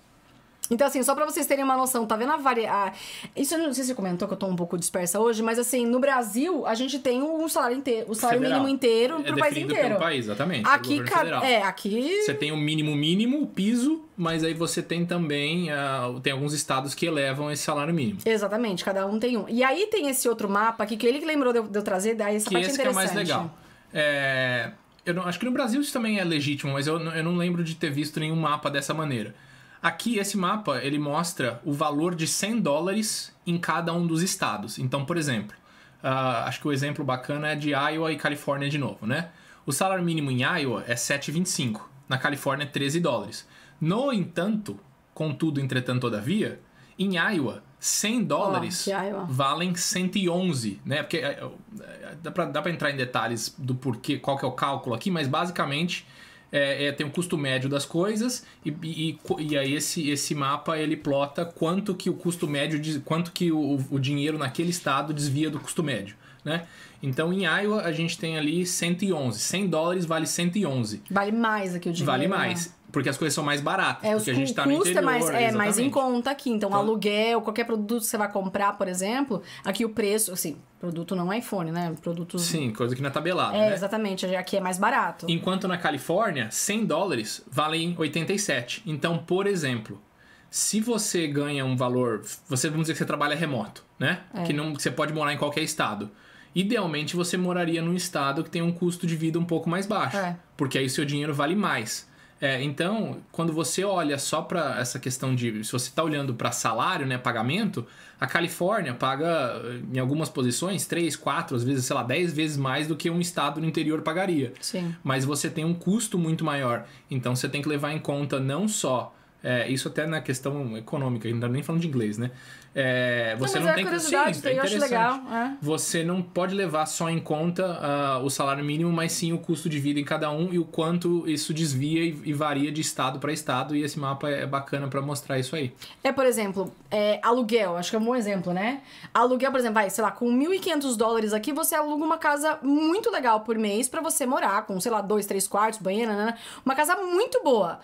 Speaker 2: então, assim, só para vocês terem uma noção, tá vendo a variedade. Isso eu não sei se você comentou que eu tô um pouco dispersa hoje, mas assim, no Brasil, a gente tem um salário inteiro, o salário Federal. mínimo inteiro é pro país inteiro. Pelo
Speaker 3: país, exatamente. Aqui, ca... é,
Speaker 2: aqui.
Speaker 3: Você tem o um mínimo mínimo, o piso, mas aí você tem também. Uh, tem alguns estados que elevam esse salário mínimo.
Speaker 2: Exatamente, cada um tem um. E aí tem esse outro mapa aqui, que ele que lembrou de eu, de eu trazer, daí essa que parte é esse interessante. Que é mais legal.
Speaker 3: É. Eu não, acho que no Brasil isso também é legítimo, mas eu, eu não lembro de ter visto nenhum mapa dessa maneira. Aqui, esse mapa, ele mostra o valor de 100 dólares em cada um dos estados. Então, por exemplo, uh, acho que o exemplo bacana é de Iowa e Califórnia de novo, né? O salário mínimo em Iowa é 7,25, na Califórnia é 13 dólares. No entanto, contudo, entretanto, todavia, em Iowa, 100 dólares oh, valem 111, né? Porque eh, eh, dá para entrar em detalhes do porquê, qual que é o cálculo aqui, mas basicamente é, é, tem um custo médio das coisas e, e, e, aí esse, esse mapa ele plota quanto que o custo médio, quanto que o, o dinheiro naquele estado desvia do custo médio. Né? Então em Iowa a gente tem ali 111. 100 dólares vale 111.
Speaker 2: Vale mais aqui o dinheiro. Vale né? mais.
Speaker 3: Né? Porque as coisas são mais baratas. É, porque a gente tá no é interior. Mais, é mais em
Speaker 2: conta aqui. Então, então, aluguel, qualquer produto que você vai comprar, por exemplo, aqui o preço, assim, produto não é iPhone, né? Produtos. Sim,
Speaker 3: coisa que não é tabelada. É, né?
Speaker 2: exatamente. Aqui é mais barato.
Speaker 3: Enquanto na Califórnia, 100 dólares valem 87. Então, por exemplo, se você ganha um valor. Você, vamos dizer que você trabalha remoto, né? É. Que, não, você pode morar em qualquer estado. Idealmente, você moraria num estado que tem um custo de vida um pouco mais baixo. É. Porque aí seu dinheiro vale mais. É, então, quando você olha só para essa questão de. Se você está olhando para salário, né, pagamento, a Califórnia paga, em algumas posições, 3, 4, às vezes, sei lá, 10 vezes mais do que um estado no interior pagaria. Sim. Mas você tem um custo muito maior. Então, você tem que levar em conta não só. É, isso até na questão econômica, não tá nem falando de inglês, né? É, você não, não é tem é curiosidade, sim, tem, é legal. É. Você não pode levar só em conta uh, o salário mínimo, mas sim o custo de vida em cada um e o quanto isso desvia e, e varia de estado para estado. E esse mapa é bacana para mostrar isso aí.
Speaker 2: É, por exemplo, é, aluguel, acho que é um bom exemplo, né? Aluguel, por exemplo, vai, sei lá, com 1.500 dólares aqui, você aluga uma casa muito legal por mês para você morar, com, sei lá, dois, três quartos, banheira, né? uma casa muito boa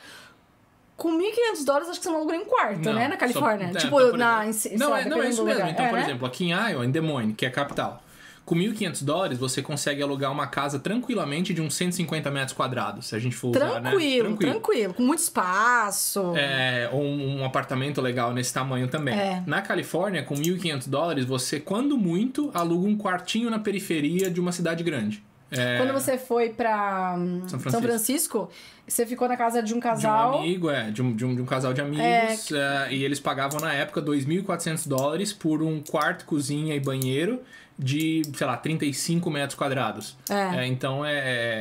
Speaker 2: com 1.500 dólares, acho que você não aluga um quarto, não, né? Na Califórnia. Só, é, tipo, na. não, é, não é isso mesmo. Então, é, por né? exemplo,
Speaker 3: aqui em Iowa, em Des Moines, que é a capital, com 1.500 dólares você consegue alugar uma casa tranquilamente de uns 150 metros quadrados, se a gente for tranquilo, usar, né? Tranquilo, tranquilo,
Speaker 2: com muito espaço.
Speaker 3: É, ou um, um apartamento legal nesse tamanho também. É. Na Califórnia, com 1.500 dólares, você, quando muito, aluga um quartinho na periferia de uma cidade grande. É... Quando
Speaker 2: você foi para hum, São Francisco. São Francisco. você ficou na casa de um casal. De um
Speaker 3: amigo, é, de um, de um, de um casal de amigos. É... Uh, e eles pagavam na época 2.400 dólares por um quarto, cozinha e banheiro de, sei lá, 35 metros quadrados. É. é. então é,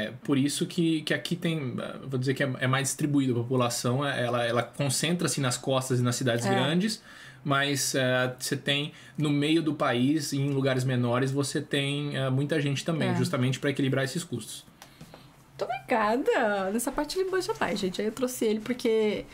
Speaker 3: é, por isso que, que aqui tem, é, vou dizer que é, é mais distribuída a população, ela, ela concentra-se nas costas e nas cidades grandes mas uh, você tem no meio do país e em lugares menores você tem uh, muita gente também, é. justamente para equilibrar esses custos.
Speaker 2: Muito obrigada! Nessa parte ele manja mais, gente. Aí eu trouxe ele porque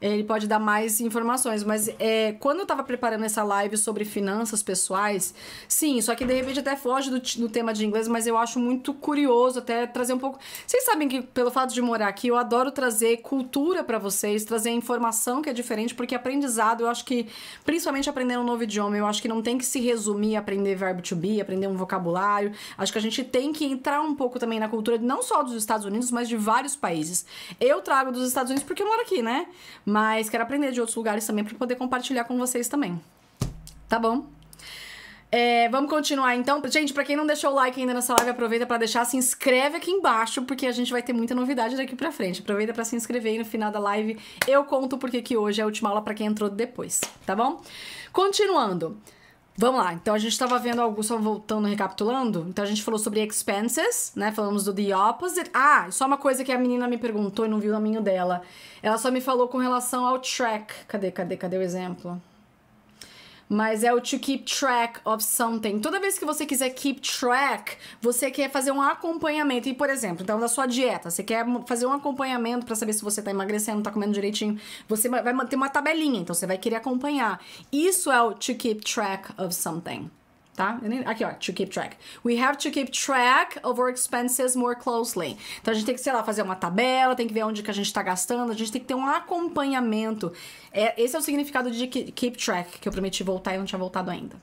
Speaker 2: ele pode dar mais informações. Mas é, quando eu estava preparando essa live sobre finanças pessoais, sim, só que de repente até foge do, do, tema de inglês, mas eu acho muito curioso até trazer um pouco. Vocês sabem que, pelo fato de morar aqui, eu adoro trazer cultura para vocês, trazer informação que é diferente, porque aprendizado, eu acho que, principalmente aprender um novo idioma, eu acho que não tem que se resumir a aprender verbo to be, aprender um vocabulário. Acho que a gente tem que entrar um pouco também na cultura, não só dos Estados Unidos, mas de vários países. Eu trago dos Estados Unidos porque eu moro aqui, né? Mas quero aprender de outros lugares também para poder compartilhar com vocês também. Tá bom? É, vamos continuar então. Gente, para quem não deixou o like ainda nessa live, aproveita para deixar, se inscreve aqui embaixo, porque a gente vai ter muita novidade daqui para frente. Aproveita para se inscrever e no final da live. Eu conto porque que hoje é a última aula para quem entrou depois, tá bom? Continuando. Vamos lá, então a gente estava vendo algo só voltando, recapitulando. Então a gente falou sobre expenses, né? Falamos do the opposite. Ah, só uma coisa que a menina me perguntou e não viu o caminho dela. Ela só me falou com relação ao track. Cadê, cadê, cadê o exemplo? mas é o to keep track of something. Toda vez que você quiser keep track, você quer fazer um acompanhamento. E, por exemplo, então, da sua dieta, você quer fazer um acompanhamento para saber se você tá emagrecendo, tá comendo direitinho. Você vai manter uma tabelinha, então você vai querer acompanhar. Isso é o to keep track of something tá? Aqui, ó, to keep track. We have to keep track of our expenses more closely. Então, a gente tem que, sei lá, fazer uma tabela, tem que ver onde que a gente tá gastando, a gente tem que ter um acompanhamento. É, esse é o significado de keep track, que eu prometi voltar e não tinha voltado ainda.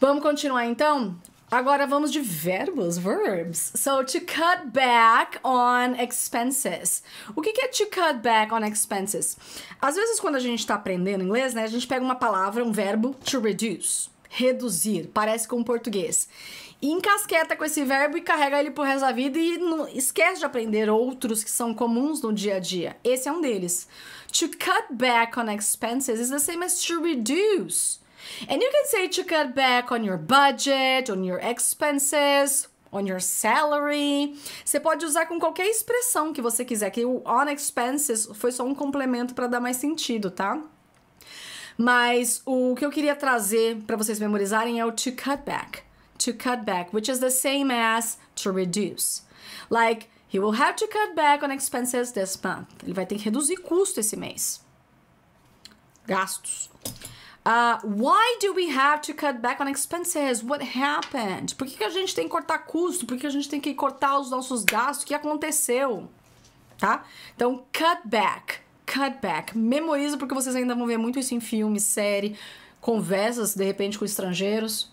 Speaker 2: Vamos continuar, então? Agora vamos de verbos, verbs. So, to cut back on expenses. O que, que é to cut back on expenses? Às vezes, quando a gente está aprendendo inglês, né, a gente pega uma palavra, um verbo, to reduce reduzir. Parece com o português. E encasqueta com esse verbo e carrega ele pro resto da vida e não, esquece de aprender outros que são comuns no dia a dia. Esse é um deles. To cut back on expenses is the same as to reduce. And you can say to cut back on your budget, on your expenses, on your salary. Você pode usar com qualquer expressão que você quiser, que o on expenses foi só um complemento para dar mais sentido, tá? Mas o que eu queria trazer para vocês memorizarem é o to cut back. To cut back, which is the same as to reduce. Like, he will have to cut back on expenses this month. Ele vai ter que reduzir custo esse mês. Gastos. Uh, why do we have to cut back on expenses? What happened? Por que, que a gente tem que cortar custo? Por que a gente tem que cortar os nossos gastos? O que aconteceu? Tá? Então, cut back cutback. Memoriza, porque vocês ainda vão ver muito isso em filme, série, conversas, de repente, com estrangeiros.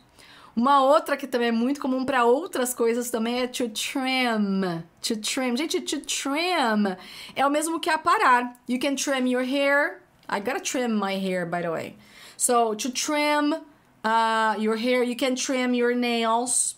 Speaker 2: Uma outra que também é muito comum para outras coisas também é to trim. To trim. Gente, to trim é o mesmo que aparar. You can trim your hair. I gotta trim my hair, by the way. So, to trim uh, your hair, you can trim your nails.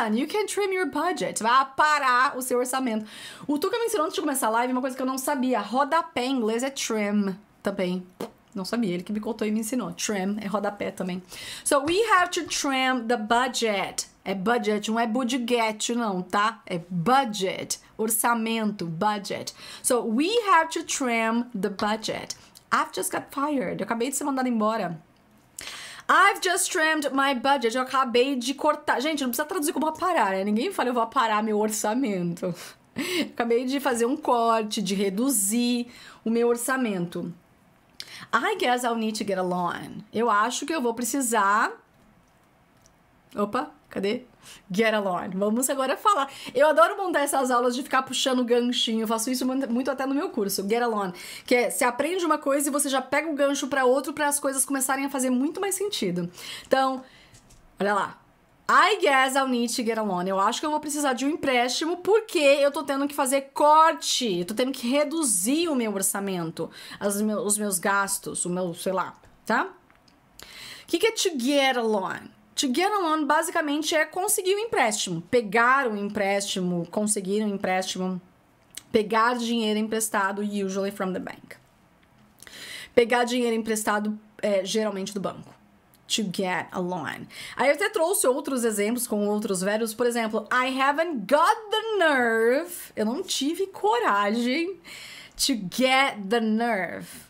Speaker 2: And you can trim your budget. vai parar o seu orçamento. O Tuca me ensinou antes de começar a live uma coisa que eu não sabia. Rodapé em inglês é trim também. Não sabia, ele que me contou e me ensinou. Trim é rodapé também. So we have to trim the budget. É budget, não é budget não, tá? É budget, orçamento, budget. So we have to trim the budget. I've just got fired. Eu acabei de ser mandada embora. I've just trimmed my budget. Eu acabei de cortar. Gente, não precisa traduzir como parar. né? Ninguém fala eu vou aparar meu orçamento. acabei de fazer um corte, de reduzir o meu orçamento. I guess I'll need to get a loan. Eu acho que eu vou precisar. Opa, cadê? Get Along. Vamos agora falar. Eu adoro montar essas aulas de ficar puxando ganchinho. Eu faço isso muito até no meu curso, Get Along. Que é, você aprende uma coisa e você já pega o um gancho para outro para as coisas começarem a fazer muito mais sentido. Então, olha lá. I guess I'll need to get a loan. Eu acho que eu vou precisar de um empréstimo porque eu tô tendo que fazer corte. Eu tô tendo que reduzir o meu orçamento, meus, os meus gastos, o meu, sei lá, tá? O que, que é to get a loan? To get a loan basicamente é conseguir um empréstimo, pegar um empréstimo, conseguir um empréstimo, pegar dinheiro emprestado, usually from the bank. Pegar dinheiro emprestado é, geralmente do banco. To get a loan. Aí eu até trouxe outros exemplos com outros verbos, por exemplo, I haven't got the nerve. Eu não tive coragem. To get the nerve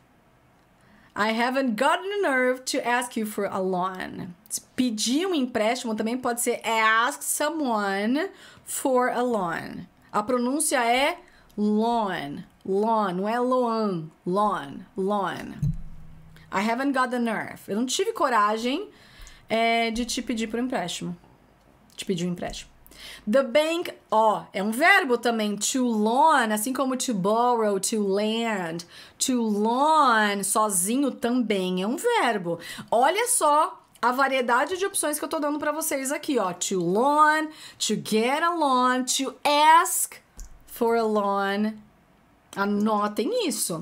Speaker 2: I haven't gotten the nerve to ask you for a loan. Pedir um empréstimo também pode ser ask someone for a loan. A pronúncia é lawn, lawn, não é loan, lawn, lawn. I haven't got the nerve. Eu não tive coragem é, de te pedir por um empréstimo. Te pedir um empréstimo. The bank, ó, é um verbo também. To loan, assim como to borrow, to lend. To loan, sozinho também é um verbo. Olha só a variedade de opções que eu tô dando para vocês aqui, ó. To loan, to get a loan, to ask for a loan. Anotem isso.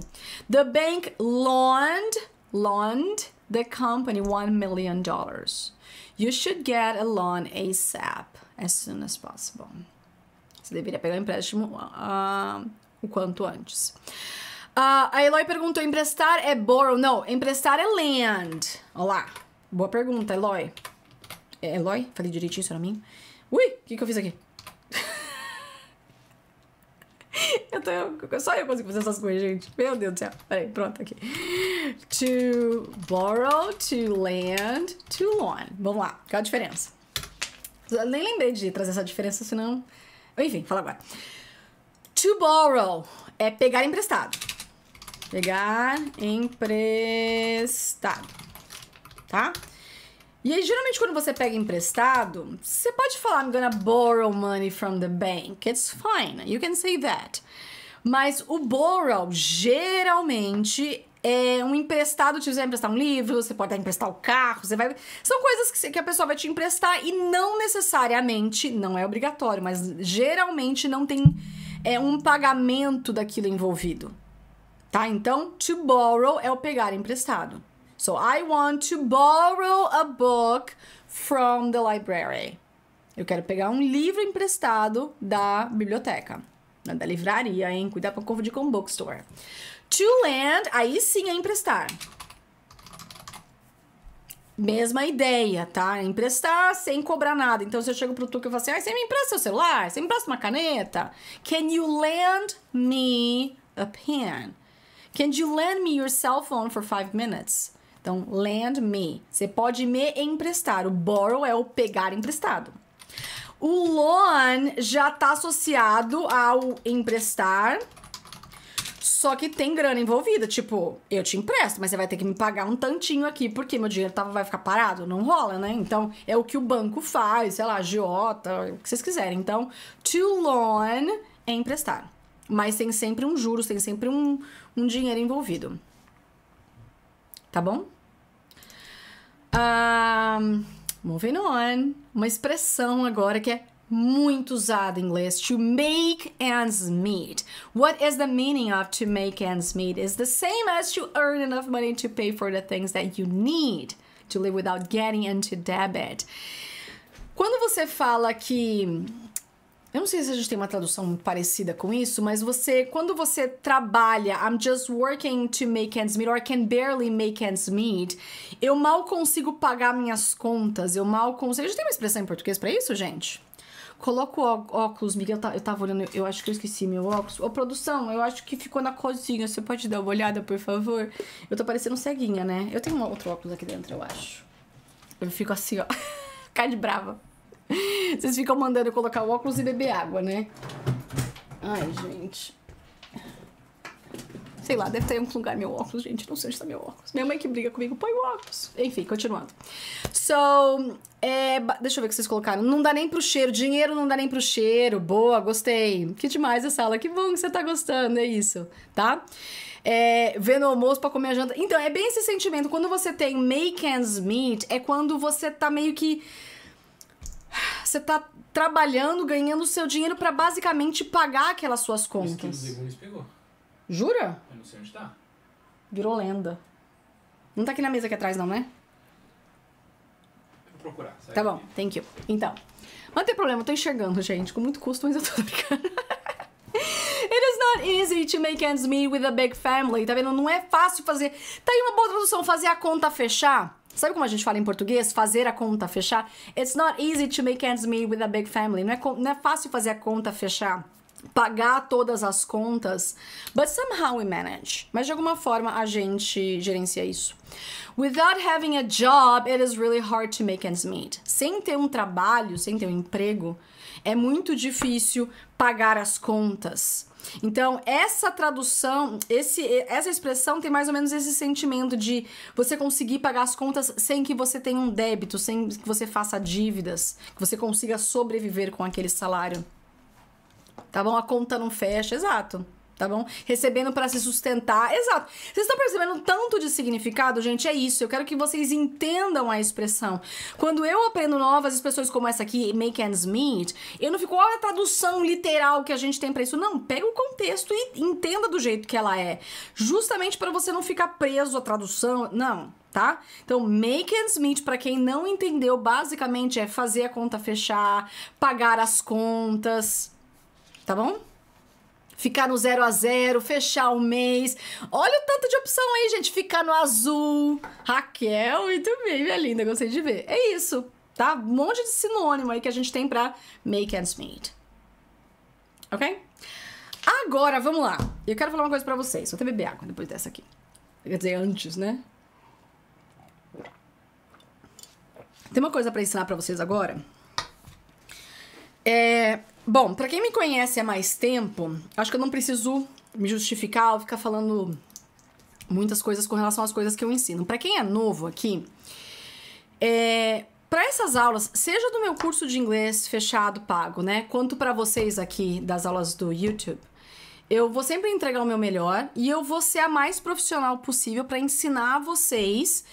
Speaker 2: The bank loaned, loaned the company one million dollars. You should get a loan ASAP as soon as possible. Você deveria pegar o empréstimo uh, o quanto antes. Uh, a Eloy perguntou: emprestar é borrow? Não, emprestar é land. Olá. Boa pergunta, Eloy. É Eloy? Falei direitinho isso pra mim? Ui, o que, que eu fiz aqui? eu tô, só eu consigo fazer essas coisas, gente. Meu Deus do céu. Peraí, pronto, aqui. To borrow, to land, to loan. Vamos lá, qual a diferença? nem lembrei de trazer essa diferença, senão. Enfim, fala agora. To borrow é pegar emprestado. Pegar emprestado. Tá? E aí, geralmente, quando você pega emprestado, você pode falar, I'm gonna borrow money from the bank. It's fine. You can say that. Mas o borrow geralmente é, um emprestado te vai emprestar um livro, você pode emprestar o carro, você vai. São coisas que, que a pessoa vai te emprestar e não necessariamente, não é obrigatório, mas geralmente não tem é, um pagamento daquilo envolvido. Tá? Então, to borrow é o pegar emprestado. So, I want to borrow a book from the library. Eu quero pegar um livro emprestado da biblioteca. Da livraria, hein? Cuidado pra confundir com bookstore. To lend, aí sim é emprestar. Mesma ideia, tá? É emprestar sem cobrar nada. Então, se eu chego pro Tuca e falo assim, ah, você me empresta seu celular? Você me empresta uma caneta? Can you lend me a pen? Can you lend me your cell phone for five minutes? Então, lend me. Você pode me emprestar. O borrow é o pegar emprestado. O loan já está associado ao emprestar só que tem grana envolvida, tipo, eu te empresto, mas você vai ter que me pagar um tantinho aqui, porque meu dinheiro tava, vai ficar parado, não rola, né? Então, é o que o banco faz, sei lá, agiota, o que vocês quiserem. Então, to loan é emprestar. Mas tem sempre um juro, tem sempre um, um dinheiro envolvido. Tá bom? Um, ah, moving on. Uma expressão agora que é muito usado em inglês, to make ends meet. What is the meaning of to make ends meet? Is the same as to earn enough money to pay for the things that you need to live without getting into debt. Quando você fala que eu não sei se a gente tem uma tradução parecida com isso, mas você, quando você trabalha, I'm just working to make ends meet, or I can barely make ends meet, eu mal consigo pagar minhas contas, eu mal consigo. A gente tem uma expressão em português para isso, gente? Coloca o óculos, Miguel. Eu tava olhando, eu acho que eu esqueci meu óculos. Ô, produção, eu acho que ficou na cozinha. Você pode dar uma olhada, por favor? Eu tô parecendo ceguinha, né? Eu tenho um outro óculos aqui dentro, eu acho. Eu fico assim, ó. Cai de brava. Vocês ficam mandando eu colocar o óculos e beber água, né? Ai, gente. Sei lá, deve ter em algum lugar meu óculos, gente. Não sei onde está meu óculos. Minha mãe que briga comigo, põe o óculos. Enfim, continuando. So, é, deixa eu ver o que vocês colocaram. Não dá nem pro cheiro. Dinheiro não dá nem pro cheiro. Boa, gostei. Que demais essa aula. Que bom que você tá gostando, é isso, tá? É, vendo almoço pra comer a janta. Então, é bem esse sentimento. Quando você tem make ends meet, é quando você tá meio que você tá trabalhando, ganhando seu dinheiro para basicamente pagar aquelas suas contas. Isso que o pegou. Jura?
Speaker 3: Eu não sei onde tá.
Speaker 2: Virou lenda. Não tá aqui na mesa aqui atrás, não, né? vou procurar. Sai tá bom, aqui. thank you. Então, não tem problema, eu tô enxergando, gente. Com muito custo, mas eu tô brincando. It is not easy to make ends meet with a big family. Tá vendo? Não é fácil fazer. Tá aí uma boa tradução, fazer a conta fechar. Sabe como a gente fala em português? Fazer a conta fechar. It's not easy to make ends meet with a big family. Não é, não é fácil fazer a conta fechar pagar todas as contas, but somehow we manage. Mas de alguma forma a gente gerencia isso. Without having a job, it is really hard to make ends meet. Sem ter um trabalho, sem ter um emprego, é muito difícil pagar as contas. Então, essa tradução, esse, essa expressão tem mais ou menos esse sentimento de você conseguir pagar as contas sem que você tenha um débito, sem que você faça dívidas, que você consiga sobreviver com aquele salário tá bom? A conta não fecha, exato. Tá bom? Recebendo para se sustentar. Exato. Vocês estão percebendo tanto de significado, gente? É isso. Eu quero que vocês entendam a expressão. Quando eu aprendo novas expressões como essa aqui, make ends meet, eu não fico, olha a tradução literal que a gente tem para isso. Não, pega o contexto e entenda do jeito que ela é. Justamente para você não ficar preso à tradução. Não tá? Então, make ends meet, para quem não entendeu, basicamente é fazer a conta fechar, pagar as contas, tá bom? Ficar no zero a zero, fechar o mês. Olha o tanto de opção aí, gente. Ficar no azul. Raquel, muito bem, minha linda. Gostei de ver. É isso, tá? Um monte de sinônimo aí que a gente tem pra make and meet. Ok? Agora, vamos lá. Eu quero falar uma coisa pra vocês. Vou até beber água depois dessa aqui. Quer dizer, antes, né? Tem uma coisa para ensinar para vocês agora. É, Bom, para quem me conhece há mais tempo, acho que eu não preciso me justificar ou ficar falando muitas coisas com relação às coisas que eu ensino. Para quem é novo aqui, é, para essas aulas, seja do meu curso de inglês fechado pago, né, quanto para vocês aqui das aulas do YouTube, eu vou sempre entregar o meu melhor e eu vou ser a mais profissional possível para ensinar vocês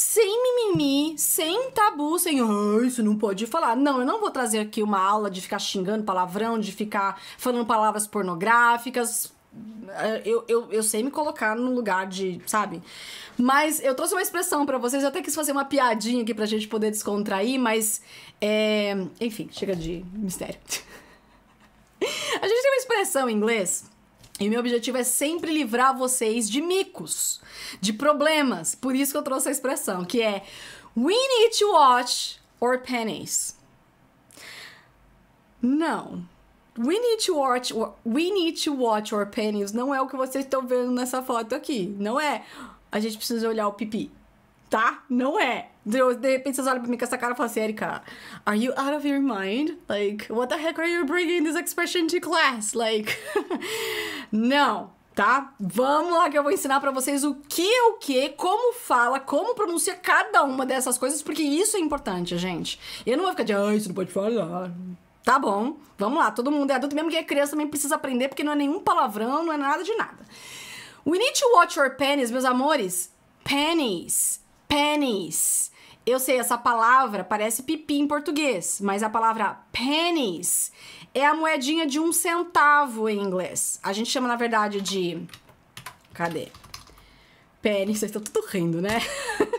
Speaker 2: sem mimimi, sem tabu, sem ah, isso não pode falar. Não, eu não vou trazer aqui uma aula de ficar xingando palavrão, de ficar falando palavras pornográficas. É, eu, eu, eu sei me colocar no lugar de, sabe? Mas eu trouxe uma expressão para vocês, eu até quis fazer uma piadinha aqui pra gente poder descontrair, mas. É... Enfim, chega de mistério. A gente tem uma expressão em inglês e meu objetivo é sempre livrar vocês de micos de problemas. Por isso que eu trouxe a expressão, que é We need to watch our pennies. Não. We need to watch or, we need to watch our pennies não é o que vocês estão vendo nessa foto aqui. Não é a gente precisa olhar o pipi. Tá? Não é. De, de repente vocês olham pra mim com essa cara e falam assim, Erika, are you out of your mind? Like, what the heck are you bringing this expression to class? Like, não tá? Vamos lá que eu vou ensinar para vocês o que é o que, como fala, como pronuncia cada uma dessas coisas, porque isso é importante, gente. Eu não vou ficar de, ah, isso não pode falar. Tá bom, vamos lá, todo mundo é adulto, mesmo que é criança também precisa aprender, porque não é nenhum palavrão, não é nada de nada. We need to watch your pennies, meus amores. Pennies, pennies. Eu sei, essa palavra parece pipi em português, mas a palavra pennies é a moedinha de um centavo em inglês. A gente chama, na verdade, de. Cadê? Pennies, vocês estão tudo rindo, né?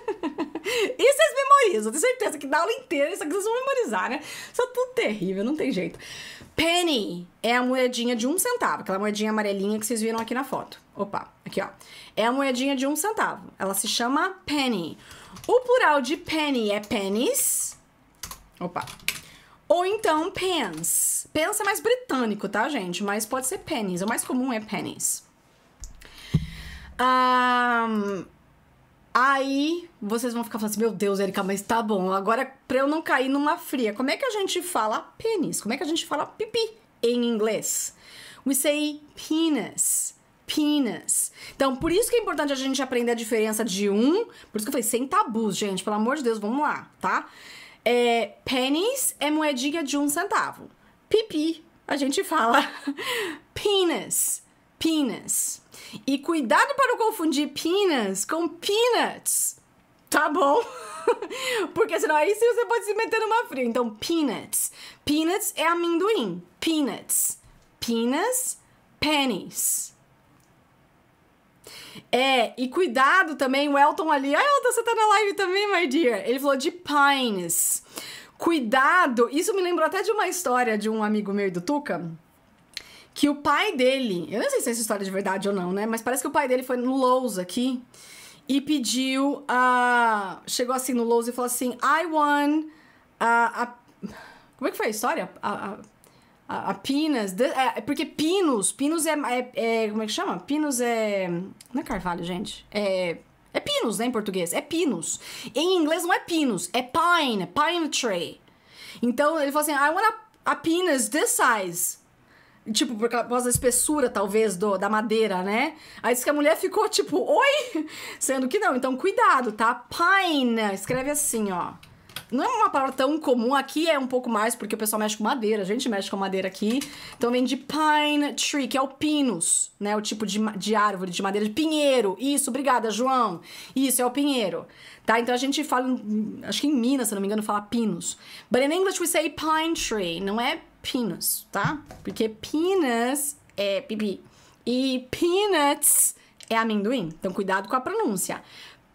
Speaker 2: E vocês memorizam, tenho certeza que dá aula inteira isso aqui vocês vão memorizar, né? Isso é tudo terrível, não tem jeito. Penny é a moedinha de um centavo, aquela moedinha amarelinha que vocês viram aqui na foto. Opa, aqui ó. É a moedinha de um centavo. Ela se chama penny. O plural de penny é pennies. Opa. Ou então pens. Pens é mais britânico, tá, gente? Mas pode ser pennies. O mais comum é pennies. Um, aí vocês vão ficar falando assim: meu Deus, Erika, mas tá bom. Agora, pra eu não cair numa fria, como é que a gente fala pênis? Como é que a gente fala pipi em inglês? We say penis penis. Então, por isso que é importante a gente aprender a diferença de um. Por isso que eu falei, sem tabus, gente. Pelo amor de Deus, vamos lá, tá? É, pennies é moedinha de um centavo. Pipi, a gente fala penis. Penis. E cuidado para não confundir penis com peanuts. Tá bom? Porque senão aí sim você pode se meter numa fria. Então, peanuts. Peanuts é amendoim. Peanuts. pinas, pennies. É, e cuidado também, o Elton ali. Ah, Elton, você tá na live também, my dear. Ele falou de pines. Cuidado. Isso me lembrou até de uma história de um amigo meu do Tuca que o pai dele, eu não sei se é essa história de verdade ou não, né? Mas parece que o pai dele foi no Lowe's aqui e pediu a. Ah, chegou assim no Lowe's e falou assim: I won a. a como é que foi a história? A, a a, Pinas. De, é, é, porque Pinos, Pinos é, é, é, Como é que chama? Pinos é. Não é carvalho, gente. É. É pinos, né, em português? É pinos. Em inglês não é pinos, é pine, pine tree. Então ele falou assim: I want a, a pinas this size. Tipo, por causa da espessura, talvez, do, da madeira, né? Aí disse que a mulher ficou tipo, oi? Sendo que não, então cuidado, tá? Pine, escreve assim, ó. Não é uma palavra tão comum, aqui é um pouco mais, porque o pessoal mexe com madeira, a gente mexe com madeira aqui. Então vem de pine tree, que é o pinus, né? O tipo de, de árvore, de madeira, de pinheiro. Isso, obrigada, João. Isso, é o pinheiro. Tá? Então a gente fala, acho que em Minas, se não me engano, fala pinus. But in English we say pine tree, não é pinus, tá? Porque pinus é pipi. E peanuts é amendoim. Então cuidado com a pronúncia.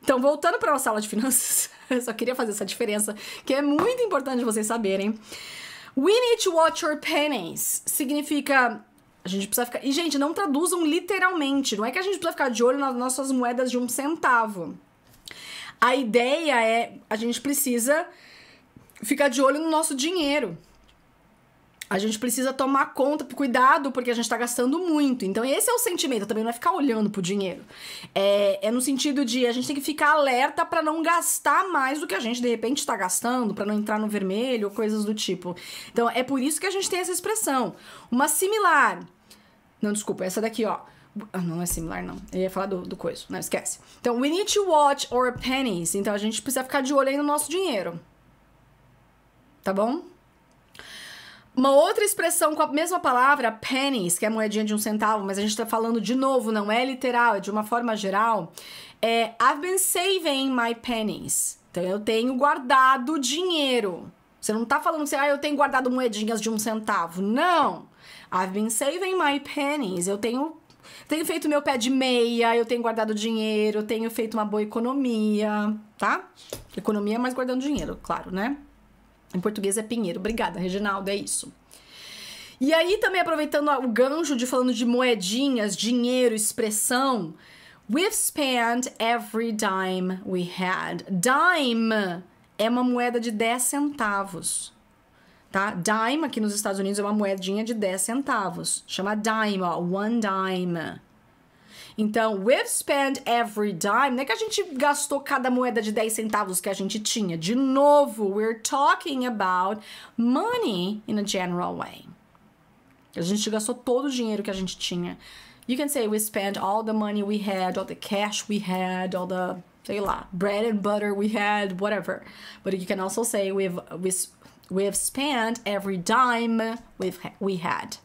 Speaker 2: Então, voltando para a sala de finanças. Eu só queria fazer essa diferença, que é muito importante vocês saberem. We need to watch your pennies significa a gente precisa ficar. E, gente, não traduzam literalmente. Não é que a gente precisa ficar de olho nas nossas moedas de um centavo. A ideia é a gente precisa ficar de olho no nosso dinheiro a gente precisa tomar conta, cuidado, porque a gente tá gastando muito. Então, esse é o sentimento também, não é ficar olhando pro dinheiro. É, é no sentido de a gente tem que ficar alerta para não gastar mais do que a gente de repente tá gastando, para não entrar no vermelho, coisas do tipo. Então, é por isso que a gente tem essa expressão. Uma similar. Não, desculpa, essa daqui, ó. Ah, não é similar, não. Eu ia falar do, do coisa, não esquece. Então, we need to watch our pennies. Então, a gente precisa ficar de olho aí no nosso dinheiro. Tá bom? Uma outra expressão com a mesma palavra, pennies, que é moedinha de um centavo, mas a gente está falando de novo, não é literal, é de uma forma geral, é I've been saving my pennies. Então eu tenho guardado dinheiro. Você não está falando assim, ah, eu tenho guardado moedinhas de um centavo. Não! I've been saving my pennies. Eu tenho, tenho feito meu pé de meia, eu tenho guardado dinheiro, eu tenho feito uma boa economia, tá? Economia, mas guardando dinheiro, claro, né? Em português é Pinheiro. Obrigada, Reginaldo, é isso. E aí, também aproveitando o gancho de falando de moedinhas, dinheiro, expressão. We've spent every dime we had. Dime é uma moeda de 10 centavos. Tá? Dime aqui nos Estados Unidos é uma moedinha de 10 centavos. Chama dime, ó. One dime. Então, we've spent every dime, não é que a gente gastou cada moeda de 10 centavos que a gente tinha. De novo, we're talking about money in a general way. A gente gastou todo o dinheiro que a gente tinha. You can say we spent all the money we had, all the cash we had, all the sei lá, bread and butter we had, whatever. But you can also say we've we've, we've spent every dime we've we had.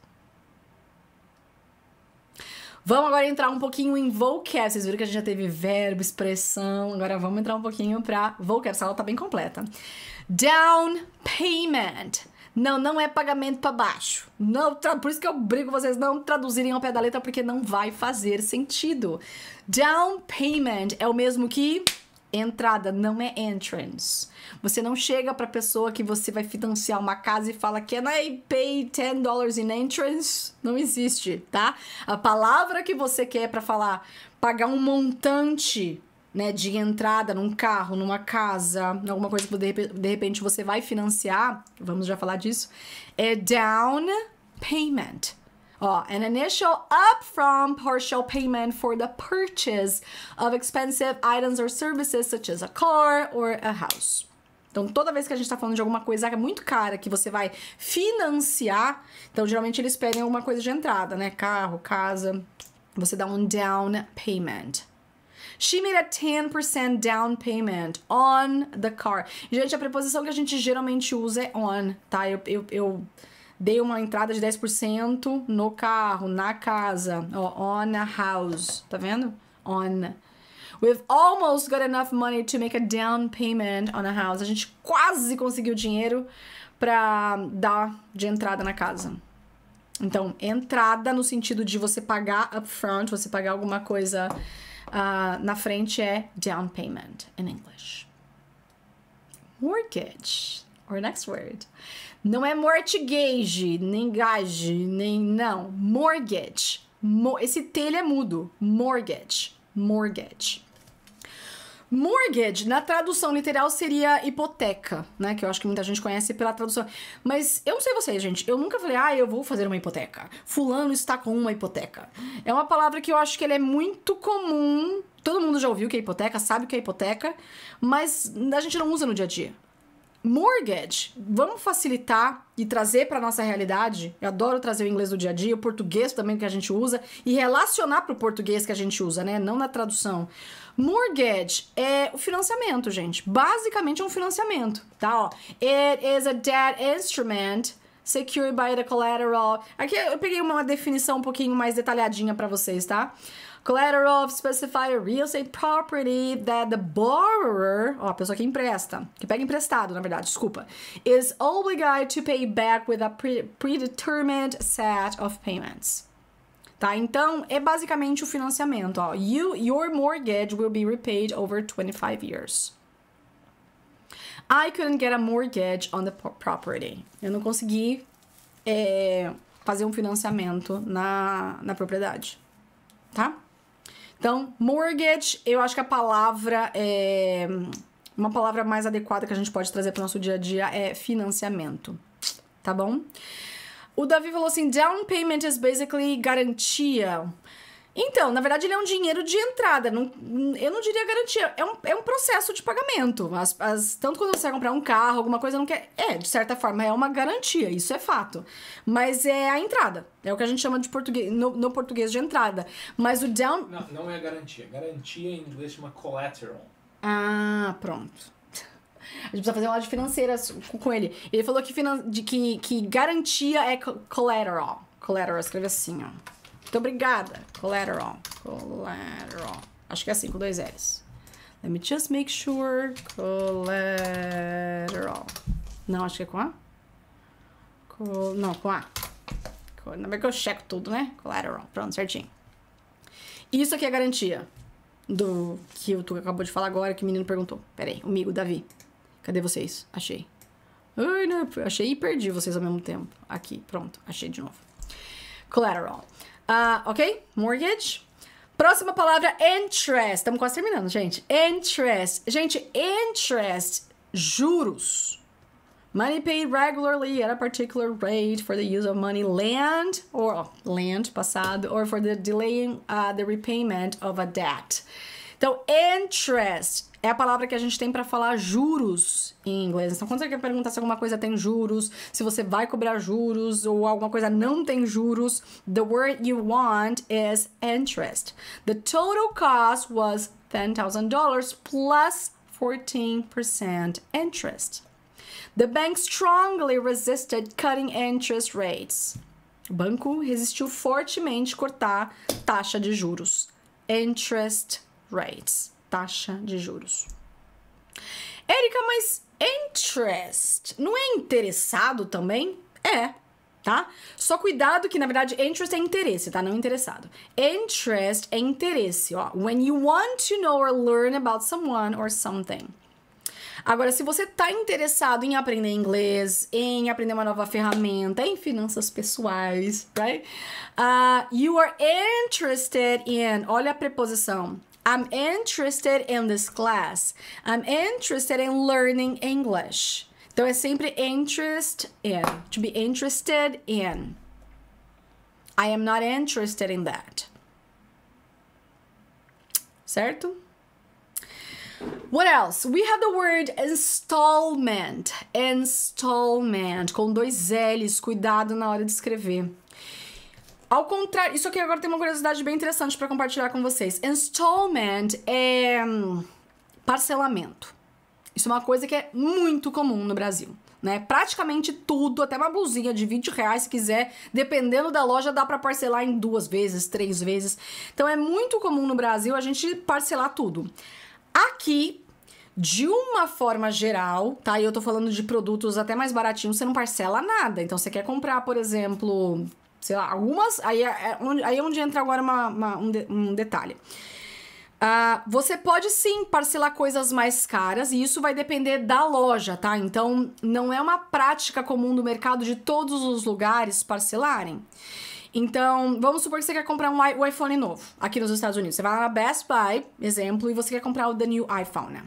Speaker 2: Vamos agora entrar um pouquinho em vocab. Vocês viram que a gente já teve verbo, expressão. Agora vamos entrar um pouquinho pra vocab. Essa aula tá bem completa. Down payment. Não, não é pagamento para baixo. Não, por isso que eu brigo vocês não traduzirem ao pé da letra porque não vai fazer sentido. Down payment é o mesmo que entrada, não é entrance. Você não chega pra pessoa que você vai financiar uma casa e fala Can I pay 10 dollars in entrance? Não existe, tá? A palavra que você quer para falar pagar um montante né, de entrada num carro, numa casa, alguma coisa que de repente você vai financiar, vamos já falar disso, é down payment. Oh, an initial upfront partial payment for the purchase of expensive items or services such as a car or a house. Então, toda vez que a gente está falando de alguma coisa é muito cara que você vai financiar, então geralmente eles pedem alguma coisa de entrada, né? Carro, casa. Você dá um down payment. She made a 10% down payment on the car. Gente, a preposição que a gente geralmente usa é on, tá? Eu, eu, eu dei uma entrada de 10% no carro, na casa. Ó, on a house. Tá vendo? On We've almost got enough money to make a down payment on a house. A gente quase conseguiu dinheiro para dar de entrada na casa. Então, entrada no sentido de você pagar upfront, você pagar alguma coisa uh, na frente é down payment in English. Mortgage, or next word. Não é mortgage, nem gage, nem não. Mortgage. Mo Esse T é mudo. Mortgage. Mortgage. Mortgage, na tradução literal, seria hipoteca, né? Que eu acho que muita gente conhece pela tradução. Mas eu não sei vocês, gente. Eu nunca falei, ah, eu vou fazer uma hipoteca. Fulano está com uma hipoteca. É uma palavra que eu acho que ele é muito comum. Todo mundo já ouviu que é hipoteca, sabe o que é hipoteca, mas a gente não usa no dia a dia. Mortgage, vamos facilitar e trazer para nossa realidade. Eu adoro trazer o inglês do dia a dia, o português também que a gente usa e relacionar para o português que a gente usa, né? Não na tradução. Mortgage é o financiamento, gente. Basicamente é um financiamento, tá? Ó, it is a debt instrument secured by the collateral. Aqui eu peguei uma definição um pouquinho mais detalhadinha para vocês, tá? Collateral specify a real estate property that the borrower, ó, a pessoa que empresta, que pega emprestado, na verdade, desculpa, is obligated to pay back with a predetermined set of payments tá? Então, é basicamente o financiamento, ó. You, your mortgage will be repaid over 25 years. I couldn't get a mortgage on the property. Eu não consegui é, fazer um financiamento na, na propriedade, tá? Então, mortgage, eu acho que a palavra é... Uma palavra mais adequada que a gente pode trazer para o nosso dia a dia é financiamento, tá bom? O Davi falou assim: down payment is basically garantia. Então, na verdade, ele é um dinheiro de entrada. Não, eu não diria garantia. É um, é um processo de pagamento. As, as, tanto quando você vai comprar um carro, alguma coisa, não quer. É, de certa forma, é uma garantia, isso é fato. Mas é a entrada. É o que a gente chama de português, no, no português de entrada. Mas o down.
Speaker 3: Não, não é garantia. Garantia em inglês chama collateral.
Speaker 2: Ah, pronto. A gente precisa fazer uma aula de financeiras com ele. Ele falou que, finan... de que, que garantia é collateral. Collateral, escreve assim, ó. Muito obrigada. Collateral. Collateral. Acho que é assim, com dois L's. Let me just make sure. Collateral. Não, acho que é com A. Co... Não, com A. bem que eu checo tudo, né? Collateral. Pronto, certinho. Isso aqui é garantia do que o Tuca acabou de falar agora, que o menino perguntou. Peraí, o amigo Davi. Cadê vocês? Achei. Ai, não, achei e perdi vocês ao mesmo tempo. Aqui, pronto. Achei de novo. Collateral. Uh, ok? Mortgage. Próxima palavra, interest. Estamos quase terminando, gente. Interest. Gente, interest, juros. Money paid regularly at a particular rate for the use of money land or oh, land, passado, or for the delaying uh, the repayment of a debt. Então, interest é a palavra que a gente tem para falar juros em inglês. Então, quando você quer perguntar se alguma coisa tem juros, se você vai cobrar juros ou alguma coisa não tem juros, the word you want is interest. The total cost was $10,000 plus 14% interest. The bank strongly resisted cutting interest rates. O banco resistiu fortemente cortar taxa de juros. Interest rates, taxa de juros. Érica, mas interest não é interessado também? É, tá? Só cuidado que, na verdade, interest é interesse, tá? Não interessado. Interest é interesse, ó. When you want to know or learn about someone or something. Agora, se você tá interessado em aprender inglês, em aprender uma nova ferramenta, em finanças pessoais, right? Uh, you are interested in... Olha a preposição. I'm interested in this class. I'm interested in learning English. Então é sempre interest in. To be interested in. I am not interested in that. Certo? What else? We have the word installment. Installment. Com dois L's. Cuidado na hora de escrever. Ao contrário, isso aqui agora tem uma curiosidade bem interessante para compartilhar com vocês. Installment é hum, parcelamento. Isso é uma coisa que é muito comum no Brasil. Né? Praticamente tudo, até uma blusinha de 20 reais se quiser, dependendo da loja, dá para parcelar em duas vezes, três vezes. Então é muito comum no Brasil a gente parcelar tudo. Aqui, de uma forma geral, tá? E eu tô falando de produtos até mais baratinhos, você não parcela nada. Então você quer comprar, por exemplo, sei lá, algumas. Aí é, é aí é onde entra agora uma, uma, um, de, um detalhe. Uh, você pode sim parcelar coisas mais caras e isso vai depender da loja, tá? Então não é uma prática comum do mercado de todos os lugares parcelarem. Então, vamos supor que você quer comprar um iPhone novo aqui nos Estados Unidos. Você vai lá na Best Buy, exemplo, e você quer comprar o The New iPhone, né?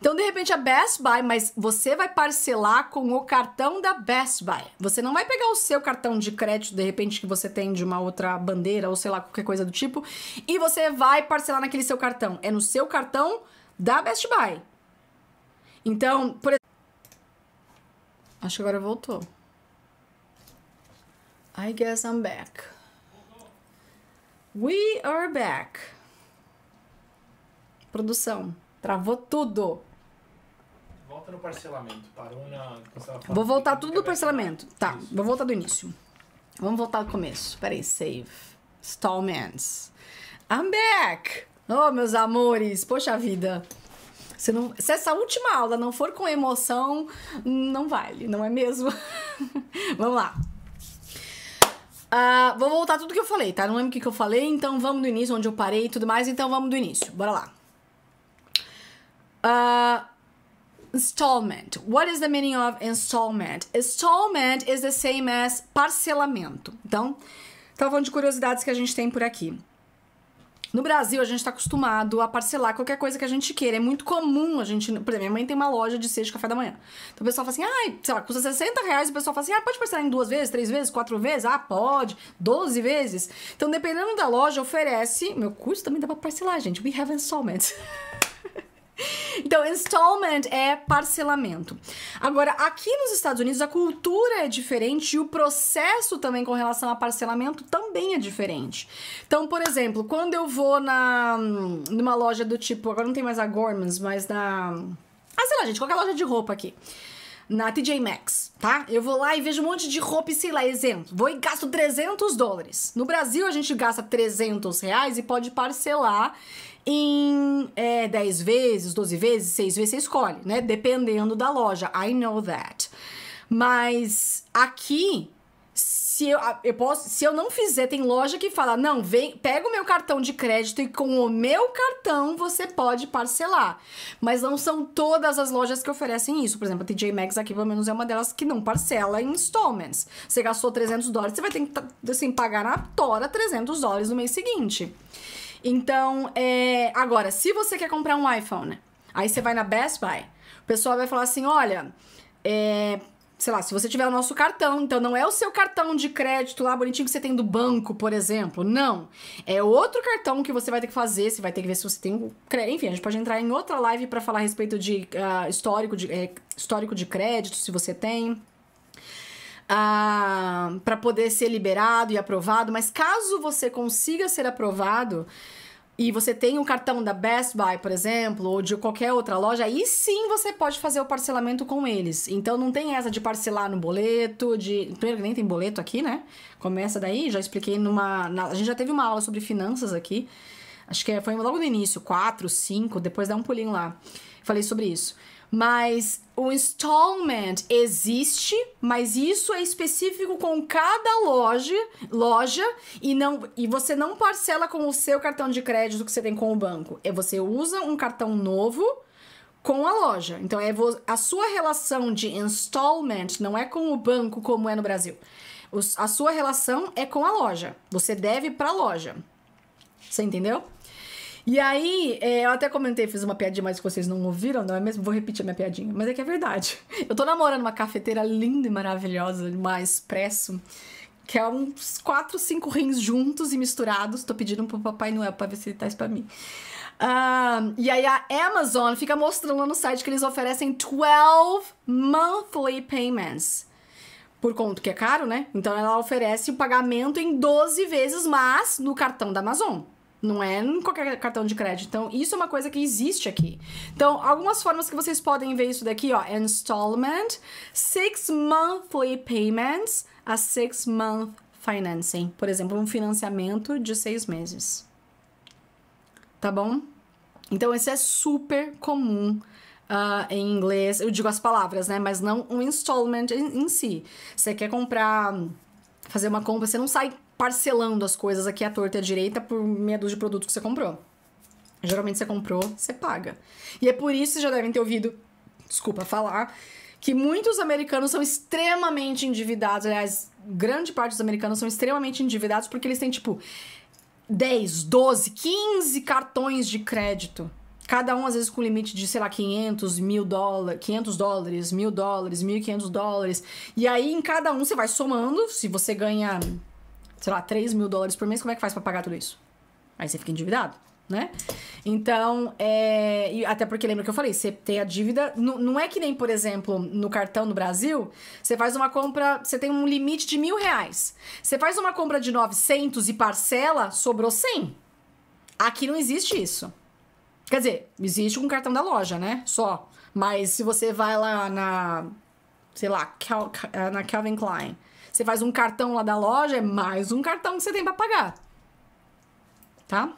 Speaker 2: Então, de repente, a Best Buy, mas você vai parcelar com o cartão da Best Buy. Você não vai pegar o seu cartão de crédito, de repente, que você tem de uma outra bandeira ou sei lá, qualquer coisa do tipo, e você vai parcelar naquele seu cartão. É no seu cartão da Best Buy. Então, por exemplo. Acho que agora voltou. I guess I'm back. We are back. Produção, travou tudo
Speaker 3: no parcelamento. Parou na. Vou
Speaker 2: voltar tudo do parcelamento. Tá, vou voltar do início. Vamos voltar do começo. Peraí, save. Stallmans. I'm back! Oh, meus amores, poxa vida. Se, não, se essa última aula não for com emoção, não vale, não é mesmo? vamos lá. Uh, vou voltar tudo que eu falei, tá? Não lembro o que, que eu falei, então vamos do início, onde eu parei e tudo mais. Então vamos do início, bora lá. Uh, installment. What is the meaning of installment? Installment is the same as parcelamento. Então, estava falando de curiosidades que a gente tem por aqui. No Brasil, a gente está acostumado a parcelar qualquer coisa que a gente queira. É muito comum a gente. Por exemplo, minha mãe tem uma loja de seis de café da manhã. Então o pessoal fala assim, ai, sei lá, custa 60 reais. O pessoal fala assim, ah, pode parcelar em duas vezes, três vezes, quatro vezes? Ah, pode. Doze vezes. Então, dependendo da loja, oferece. Meu curso também dá pra parcelar, gente. We have installments. Então, installment é parcelamento. Agora, aqui nos Estados Unidos, a cultura é diferente e o processo também com relação a parcelamento também é diferente. Então, por exemplo, quando eu vou na, numa loja do tipo, agora não tem mais a Gormans, mas na. Ah, sei lá, gente, qualquer loja de roupa aqui na TJ Maxx, tá? Eu vou lá e vejo um monte de roupa e sei lá, exemplo, vou e gasto 300 dólares. No Brasil a gente gasta 300 reais e pode parcelar em é, 10 vezes, 12 vezes, 6 vezes, você escolhe, né? Dependendo da loja. I know that. Mas aqui, se eu, eu posso, se eu não fizer, tem loja que fala: não, vem, pega o meu cartão de crédito e com o meu cartão você pode parcelar. Mas não são todas as lojas que oferecem isso. Por exemplo, a TJ Maxx aqui, pelo menos, é uma delas que não parcela em installments. Você gastou 300 dólares, você vai ter que tá, assim, pagar na tora 300 dólares no mês seguinte. Então, é... agora, se você quer comprar um iPhone, aí você vai na Best Buy. O pessoal vai falar assim: olha, é... sei lá, se você tiver o nosso cartão, então não é o seu cartão de crédito lá bonitinho que você tem do banco, por exemplo. Não. É outro cartão que você vai ter que fazer, você vai ter que ver se você tem crédito. Enfim, a gente pode entrar em outra live para falar a respeito de uh, histórico, de, uh, histórico de crédito, se você tem. Ah, para poder ser liberado e aprovado, mas caso você consiga ser aprovado e você tem um cartão da Best Buy, por exemplo, ou de qualquer outra loja, aí sim você pode fazer o parcelamento com eles. Então não tem essa de parcelar no boleto, de. Primeiro nem tem boleto aqui, né? Começa daí, já expliquei numa. Na... A gente já teve uma aula sobre finanças aqui. Acho que é, foi logo no início, 4, 5, depois dá um pulinho lá. Falei sobre isso. Mas o installment existe, mas isso é específico com cada loja, loja e não e você não parcela com o seu cartão de crédito que você tem com o banco. É você usa um cartão novo com a loja. Então é a sua relação de installment não é com o banco como é no Brasil. a sua relação é com a loja. Você deve para a loja. Você entendeu? E aí, é, eu até comentei, fiz uma piadinha, mas vocês não ouviram, não é mesmo? Vou repetir a minha piadinha, mas é que é verdade. Eu tô namorando uma cafeteira linda e maravilhosa, uma Expresso, que é uns quatro, cinco rins juntos e misturados. Tô pedindo pro Papai Noel pra ver se ele traz pra mim. e aí a Amazon fica mostrando lá no site que eles oferecem 12 monthly payments. Por conta que é caro, né? Então ela oferece o pagamento em 12 vezes, mas no cartão da Amazon. Não é em qualquer cartão de crédito. Então, isso é uma coisa que existe aqui. Então, algumas formas que vocês podem ver isso daqui, ó. Installment, six monthly payments, a six month financing. Por exemplo, um financiamento de seis meses. Tá bom? Então, esse é super comum Uh, em inglês. Eu digo as palavras, né? Mas não um installment em, em si. Você quer comprar, fazer uma compra, você não sai parcelando as coisas aqui à torta e à direita por meia dúzia de produtos que você comprou. Geralmente você comprou, você paga. E é por isso que já devem ter ouvido, desculpa falar, que muitos americanos são extremamente endividados. Aliás, grande parte dos americanos são extremamente endividados porque eles têm tipo 10, 12, 15 cartões de crédito. Cada um, às vezes, com limite de, sei lá, 500, mil dólares, 500 dólares, mil dólares, 1.500 dólares. E aí, em cada um, você vai somando. Se você ganha sei lá, 3 mil dólares por mês, como é que faz para pagar tudo isso? Aí você fica endividado, né? Então, é... E até porque lembra que eu falei, você tem a dívida. não é que nem, por exemplo, no cartão no Brasil, você faz uma compra, você tem um limite de mil reais. Você faz uma compra de 900 e parcela, sobrou 100. Aqui não existe isso. Quer dizer, existe com um cartão da loja, né? Só. Mas se você vai lá na. Sei lá, Cal... na Calvin Klein você faz um cartão lá da loja, é mais um cartão que você tem para pagar. Tá?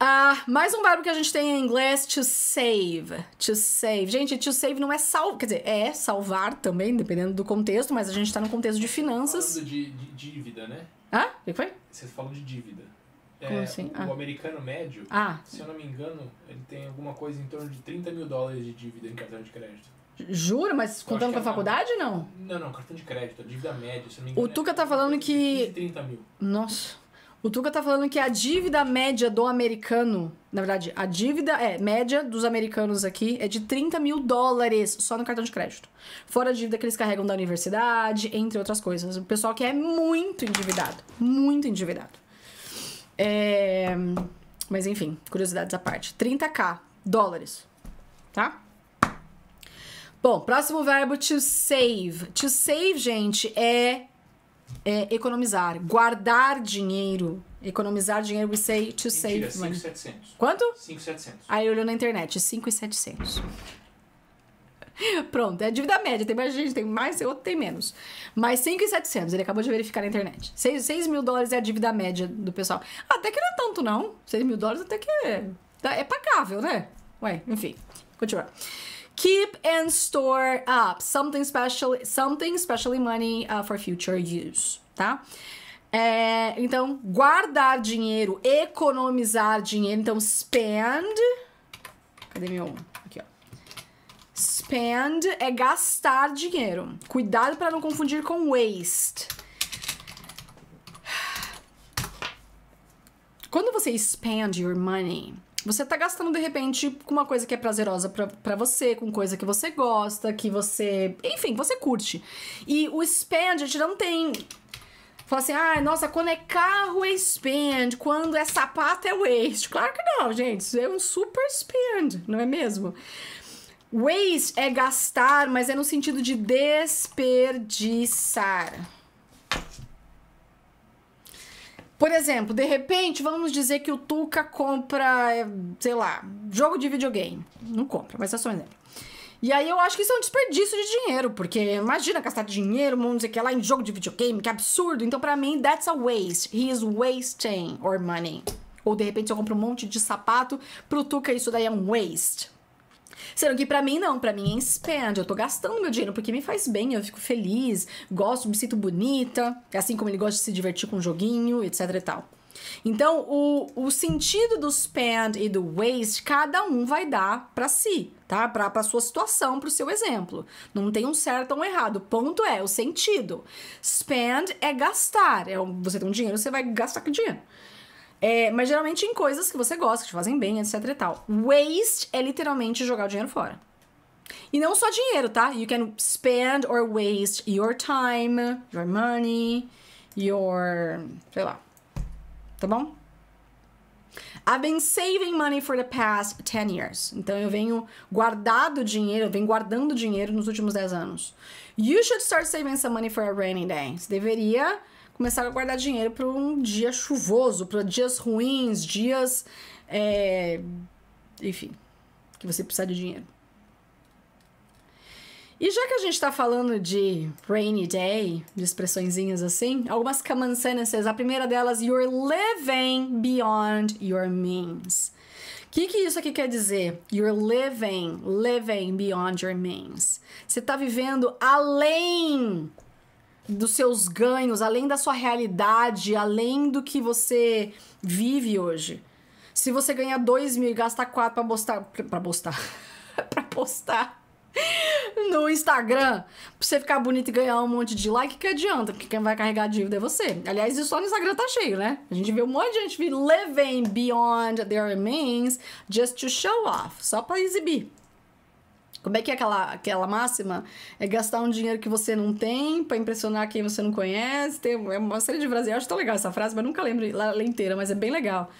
Speaker 2: Ah, mais um verbo que a gente tem em inglês, to save. To save. Gente, to save não é salvar, quer dizer, é salvar também, dependendo do contexto, mas a gente tá no contexto de finanças. Falando de,
Speaker 3: de dívida, né?
Speaker 2: Hã? O que foi?
Speaker 3: Você falou de dívida. É, Como é, assim? O ah. americano médio, ah. se eu não me engano, ele tem alguma coisa em torno de 30 mil dólares de dívida em cartão de crédito.
Speaker 2: Jura, mas contando com a é faculdade não?
Speaker 3: Não, não, cartão de crédito, dívida média, se não me engano. O Tuca tá é falando que. 30 mil.
Speaker 2: Nossa. O Tuca tá falando que a dívida média do americano, na verdade, a dívida é média dos americanos aqui é de 30 mil dólares só no cartão de crédito. Fora a dívida que eles carregam da universidade, entre outras coisas. O pessoal que é muito endividado. Muito endividado. É... Mas enfim, curiosidades à parte. 30k dólares, tá? Bom, próximo verbo to save. To save, gente, é, é economizar, guardar dinheiro. Economizar dinheiro, we say to Mentira, save money.
Speaker 3: 5,700. Quanto? 5,700.
Speaker 2: Aí olhou na internet, 5,700. Pronto, é dívida média. Tem mais gente, tem mais, outro tem menos. Mas 5,700, ele acabou de verificar na internet. 6, 6 mil dólares é a dívida média do pessoal. Até que não é tanto, não. 6 mil dólares até que é, é pagável, né? Ué, enfim, continuar. Keep and store up something special, something specially money uh, for future use, tá? É, então, guardar dinheiro, economizar dinheiro. Então, spend. Cadê meu? Aqui, ó. Spend é gastar dinheiro. Cuidado para não confundir com waste. Quando você spend your money, você tá gastando, de repente, com uma coisa que é prazerosa para você, com coisa que você gosta, que você. Enfim, você curte. E o spend, a gente não tem. Fala assim, ah, nossa, quando é carro é spend, quando é sapato é waste. Claro que não, gente. Isso é um super spend, não é mesmo? Waste é gastar, mas é no sentido de desperdiçar. Por exemplo, de repente, vamos dizer que o Tuca compra, eh, sei lá, jogo de videogame. Não compra, mas é só um exemplo. E aí eu acho que isso é um desperdício de dinheiro, porque imagina gastar dinheiro, não sei o que é lá, em jogo de videogame, que absurdo. Então, para mim, that's a waste. He is wasting or money. Ou de repente eu compro um monte de sapato, pro Tuca isso daí é um waste. Sendo que para mim não, para mim é spend. Eu tô gastando meu dinheiro porque me faz bem, eu fico feliz, gosto, me sinto bonita, é assim como ele gosta de se divertir com um joguinho, etc e tal. Então, o, o sentido do spend e do waste, cada um vai dar para si, tá? Para a sua situação, para o seu exemplo. Não tem um certo ou um errado. O ponto é o sentido. Spend é gastar. É, você tem um dinheiro, você vai gastar com dinheiro. É, mas geralmente em coisas que você gosta, que te fazem bem, etc e tal. Waste é literalmente jogar o dinheiro fora. E não só dinheiro, tá? You can spend or waste your time, your money, your. sei lá. Tá bom? I've been saving money for the past 10 years. Então eu venho guardado dinheiro, eu venho guardando dinheiro nos últimos 10 anos. You should start saving some money for a rainy day. Você deveria começaram a guardar dinheiro para um dia chuvoso, para dias ruins, dias. É... Enfim, que você precisa de dinheiro. E já que a gente tá falando de rainy day, de expressõezinhas assim, algumas common sentences. A primeira delas, you're living beyond your means. O que, que isso aqui quer dizer? You're living, living beyond your means. Você tá vivendo além dos seus ganhos, além da sua realidade, além do que você vive hoje. Se você ganha dois mil e gasta quatro para postar, para postar, para postar no Instagram, pra você ficar bonito e ganhar um monte de like, que adianta? Porque quem vai carregar a dívida é você. Aliás, isso só no Instagram tá cheio, né? A gente vê um monte de gente living beyond their means just to show off, só para exibir. Como é que é aquela, aquela máxima? É gastar um dinheiro que você não tem para impressionar quem você não conhece. Tem uma série de frases. Eu acho tão legal essa frase, mas nunca lembro ela inteira, mas é bem legal.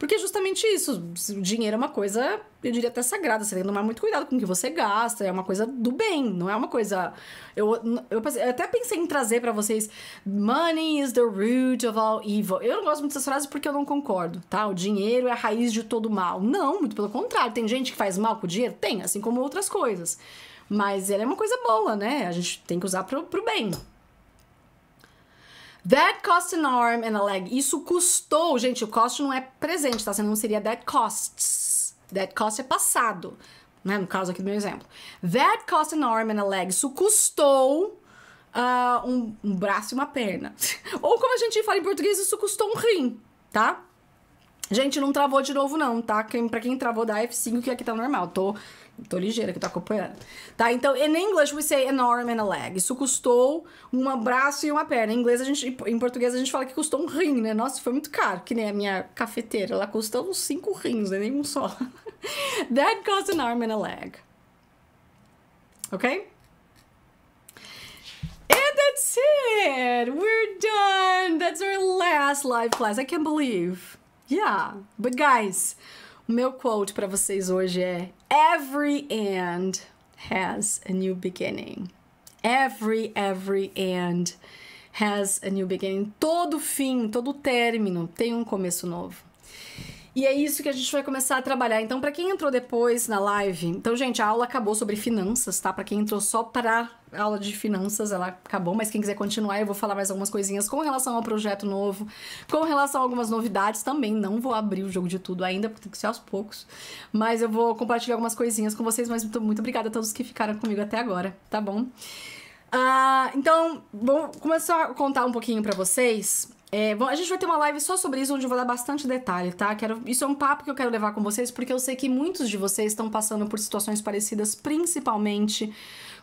Speaker 2: Porque justamente isso, o dinheiro é uma coisa, eu diria até sagrada, você tem que tomar muito cuidado com o que você gasta, é uma coisa do bem, não é uma coisa... Eu, eu, eu até pensei em trazer para vocês, money is the root of all evil. Eu não gosto muito dessas frases porque eu não concordo, tá? O dinheiro é a raiz de todo mal. Não, muito pelo contrário, tem gente que faz mal com o dinheiro? Tem, assim como outras coisas. Mas ela é uma coisa boa, né? A gente tem que usar pro, pro bem. That cost an arm and a leg. Isso custou, gente, o cost não é presente, tá? Você não seria that costs. That cost é passado, né? No caso aqui do meu exemplo. That cost an arm and a leg. Isso custou uh, um, um braço e uma perna. Ou como a gente fala em português, isso custou um rim, tá? Gente, não travou de novo não, tá? Quem, pra quem travou, dá F5 que aqui tá normal. Tô Tô ligeira que tô acompanhando. Tá, então, in English we say an arm and a leg. Isso custou um braço e uma perna. Em inglês, a gente, em português, a gente fala que custou um rim, né? Nossa, foi muito caro. Que nem a minha cafeteira. Ela custou uns cinco rins, né? Nenhum só. That cost an arm and a leg. Ok? And that's it! We're done! That's our last live class. I can't believe. Yeah. But guys, o meu quote para vocês hoje é every end has a new beginning. Every, every end has a new beginning. Todo fim, todo término tem um começo novo. E é isso que a gente vai começar a trabalhar. Então, para quem entrou depois na live, então, gente, a aula acabou sobre finanças, tá? Para quem entrou só para a aula de finanças ela acabou, mas quem quiser continuar, eu vou falar mais algumas coisinhas com relação ao projeto novo, com relação a algumas novidades também. Não vou abrir o jogo de tudo ainda, porque tem que ser aos poucos. Mas eu vou compartilhar algumas coisinhas com vocês, mas muito, muito obrigada a todos que ficaram comigo até agora, tá bom? Uh, então, vou começar a contar um pouquinho para vocês. É, bom, a gente vai ter uma live só sobre isso, onde eu vou dar bastante detalhe, tá? Quero, isso é um papo que eu quero levar com vocês, porque eu sei que muitos de vocês estão passando por situações parecidas, principalmente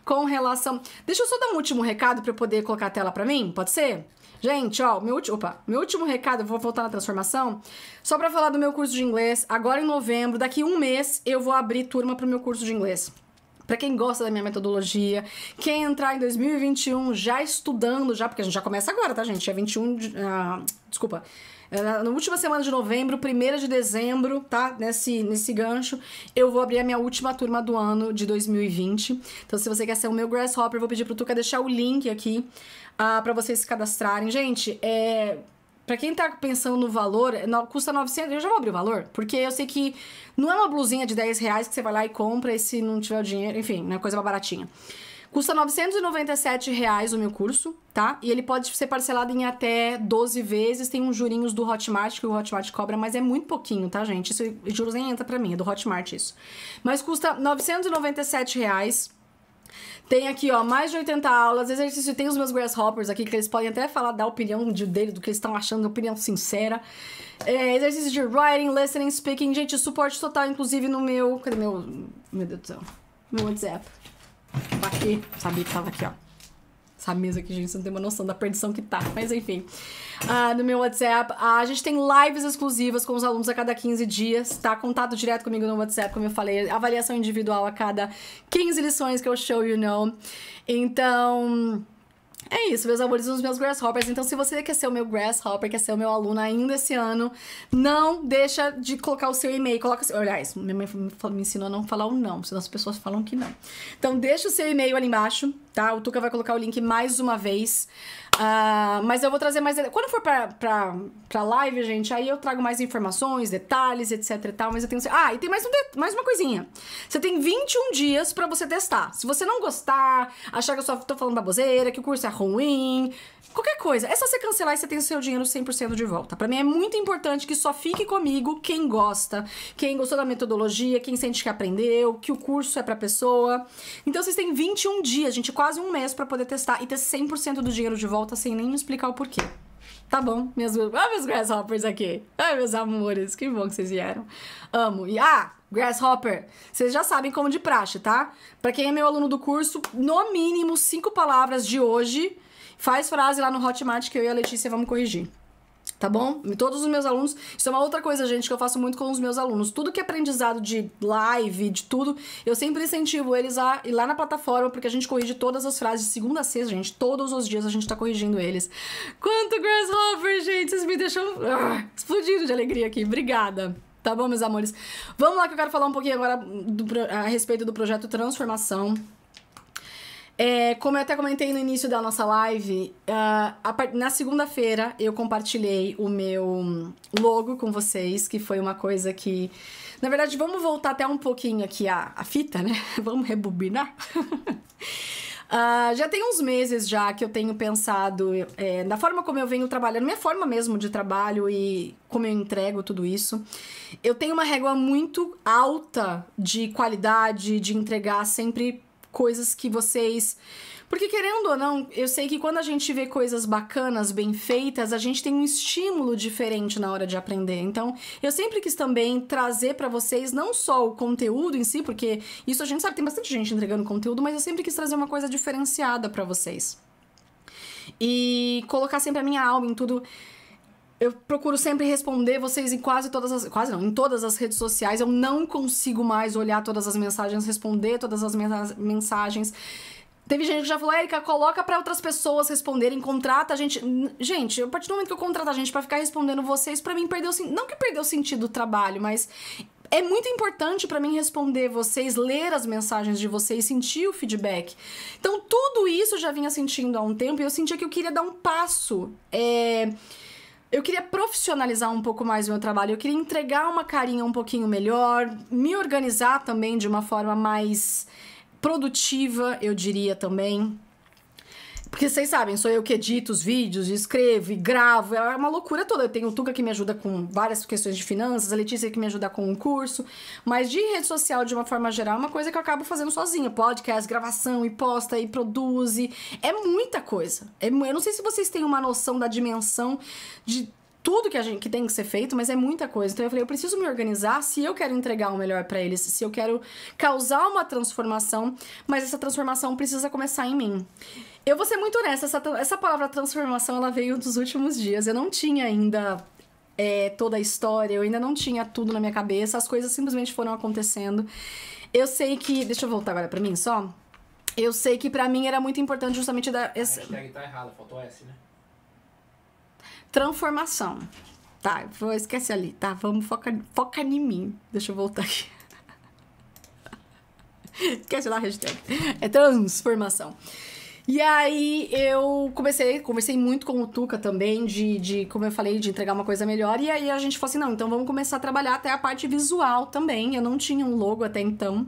Speaker 2: com relação. Deixa eu só dar um último recado para eu poder colocar a tela para mim, pode ser? Gente, ó, meu último, opa, meu último recado, vou voltar na transformação, só para falar do meu curso de inglês. Agora em novembro, daqui um mês, eu vou abrir turma para o meu curso de inglês para quem gosta da minha metodologia, quem entrar em 2021 já estudando, já, porque a gente já começa agora, tá, gente? É 21 de. Uh, desculpa. É, na, última semana de novembro, primeira de dezembro, tá? Nesse, nesse gancho, eu vou abrir a minha última turma do ano de 2020. Então, se você quer ser o meu Grasshopper, eu vou pedir pro Tuca deixar o link aqui uh, ah, para vocês se cadastrarem. Gente, é. Pra quem tá pensando no valor, é, custa 900. Eu já vou abrir o valor, porque eu sei que não é uma blusinha de 10 reais que você vai lá e compra e se não tiver o dinheiro, enfim, é coisa mais baratinha. Custa R$ 997 reais o meu curso, tá? E ele pode ser parcelado em até 12 vezes. Tem uns jurinhos do Hotmart que o Hotmart cobra, mas é muito pouquinho, tá, gente? Isso juros nem entra para mim, é do Hotmart isso. Mas custa R$ 997 reais. Tem aqui, ó, mais de 80 aulas, exercício, tem os meus grasshoppers aqui, que eles podem até falar da opinião de, dele, do que eles estão achando, opinião sincera. É, exercício de writing, listening, speaking, gente, suporte total, inclusive, no meu... Cadê meu... Meu Deus do céu. Meu WhatsApp. Tá aqui, sabia que tava aqui, ó. Essa mesa aqui, gente, você não tem uma noção da perdição que tá. Mas enfim. Ah, no meu WhatsApp, ah, a gente tem lives exclusivas com os alunos a cada 15 dias, tá? Contato direto comigo no WhatsApp, como eu falei. Avaliação individual a cada 15 lições que eu show you know. Então. É isso, meus amores, os meus grasshoppers. Então, se você quer ser o meu grasshopper, quer ser o meu aluno ainda esse ano, não deixa de colocar o seu e-mail. Coloca seu... Aliás, minha mãe me ensinou a não falar o não, senão as pessoas falam que não. Então, deixa o seu e-mail ali embaixo, tá? O Tuca vai colocar o link mais uma vez. Uh, mas eu vou trazer mais. Quando for pra, pra, pra live, gente, aí eu trago mais informações, detalhes, etc e tal. Mas eu tenho. Ah, e tem mais, um de... mais uma coisinha. Você tem 21 dias para você testar. Se você não gostar, achar que eu só tô falando baboseira, que o curso é ruim, qualquer coisa. É só você cancelar e você tem o seu dinheiro 100% de volta. Para mim é muito importante que só fique comigo quem gosta, quem gostou da metodologia, quem sente que aprendeu, que o curso é pra pessoa. Então vocês têm 21 dias, gente, quase um mês para poder testar e ter 100% do dinheiro de volta volta sem nem me explicar o porquê. Tá bom, meus, ah, meus grasshoppers aqui. Ai, ah, meus amores, que bom que vocês vieram. Amo. E ah, grasshopper, vocês já sabem como de praxe, tá? Para quem é meu aluno do curso, no mínimo cinco palavras de hoje. Faz frase lá no Hotmart que eu e a Letícia vamos corrigir tá bom? todos os meus alunos. Isso é uma outra coisa, gente, que eu faço muito com os meus alunos. Tudo que é aprendizado de live, de tudo, eu sempre incentivo eles a ir lá na plataforma, porque a gente corrige todas as frases de segunda a sexta, gente. Todos os dias a gente tá corrigindo eles. Quanto Grasshopper, gente! Vocês me deixam ah, explodindo de alegria aqui. Obrigada. Tá bom, meus amores? Vamos lá que eu quero falar um pouquinho agora do, a respeito do projeto Transformação. É, como eu até comentei no início da nossa live, uh, na segunda-feira eu compartilhei o meu logo com vocês, que foi uma coisa que. Na verdade, vamos voltar até um pouquinho aqui a, a fita, né? Vamos rebobinar. Uh, já tem uns meses já que eu tenho pensado é, na forma como eu venho trabalhando, minha forma mesmo de trabalho e como eu entrego tudo isso. Eu tenho uma régua muito alta de qualidade, de entregar sempre coisas que vocês. Porque querendo ou não, eu sei que quando a gente vê coisas bacanas, bem feitas, a gente tem um estímulo diferente na hora de aprender. Então, eu sempre quis também trazer para vocês não só o conteúdo em si, porque isso a gente sabe, tem bastante gente entregando conteúdo, mas eu sempre quis trazer uma coisa diferenciada para vocês. E colocar sempre a minha alma em tudo. Eu procuro sempre responder vocês em quase todas as. Quase não, em todas as redes sociais. Eu não consigo mais olhar todas as mensagens, responder todas as mensagens. Teve gente que já falou, Erika, coloca para outras pessoas responderem, contrata a gente. Gente, a partir do momento que eu contrato a gente para ficar respondendo vocês, para mim perdeu. Não que perdeu o sentido do trabalho, mas é muito importante para mim responder vocês, ler as mensagens de vocês, sentir o feedback. Então, tudo isso eu já vinha sentindo há um tempo e eu sentia que eu queria dar um passo. É eu queria profissionalizar um pouco mais o meu trabalho, eu queria entregar uma carinha um pouquinho melhor, me organizar também de uma forma mais produtiva, eu diria também. Porque vocês sabem, sou eu que edito os vídeos, escrevo e gravo. É uma loucura toda. Eu tenho o Tuca que me ajuda com várias questões de finanças, a Letícia que me ajuda com um curso. Mas de rede social, de uma forma geral, é uma coisa que eu acabo fazendo sozinha. Podcast, gravação, e posta, e produz. E é muita coisa. É, eu não sei se vocês têm uma noção da dimensão de tudo que, a gente, que tem que ser feito, mas é muita coisa. Então eu falei, eu preciso me organizar se eu quero entregar o melhor para eles, se eu quero causar uma transformação, mas essa transformação precisa começar em mim. Eu vou ser muito honesta, essa, essa palavra transformação ela veio dos últimos dias. Eu não tinha ainda é, toda a história, eu ainda não tinha tudo na minha cabeça, as coisas simplesmente foram acontecendo. Eu sei que. Deixa eu voltar agora pra mim só. Eu sei que para mim era muito importante justamente dar. Essa... A hashtag tá errada, faltou S, né? Transformação. Tá, vou esquecer ali. Tá, vamos focar foca em mim. Deixa eu voltar aqui. Esquece lá a hashtag. É transformação. E aí eu comecei, conversei muito com o Tuca também, de, de, como eu falei, de entregar uma coisa melhor. E aí a gente falou assim: não, então vamos começar a trabalhar até a parte visual também. Eu não tinha um logo até então.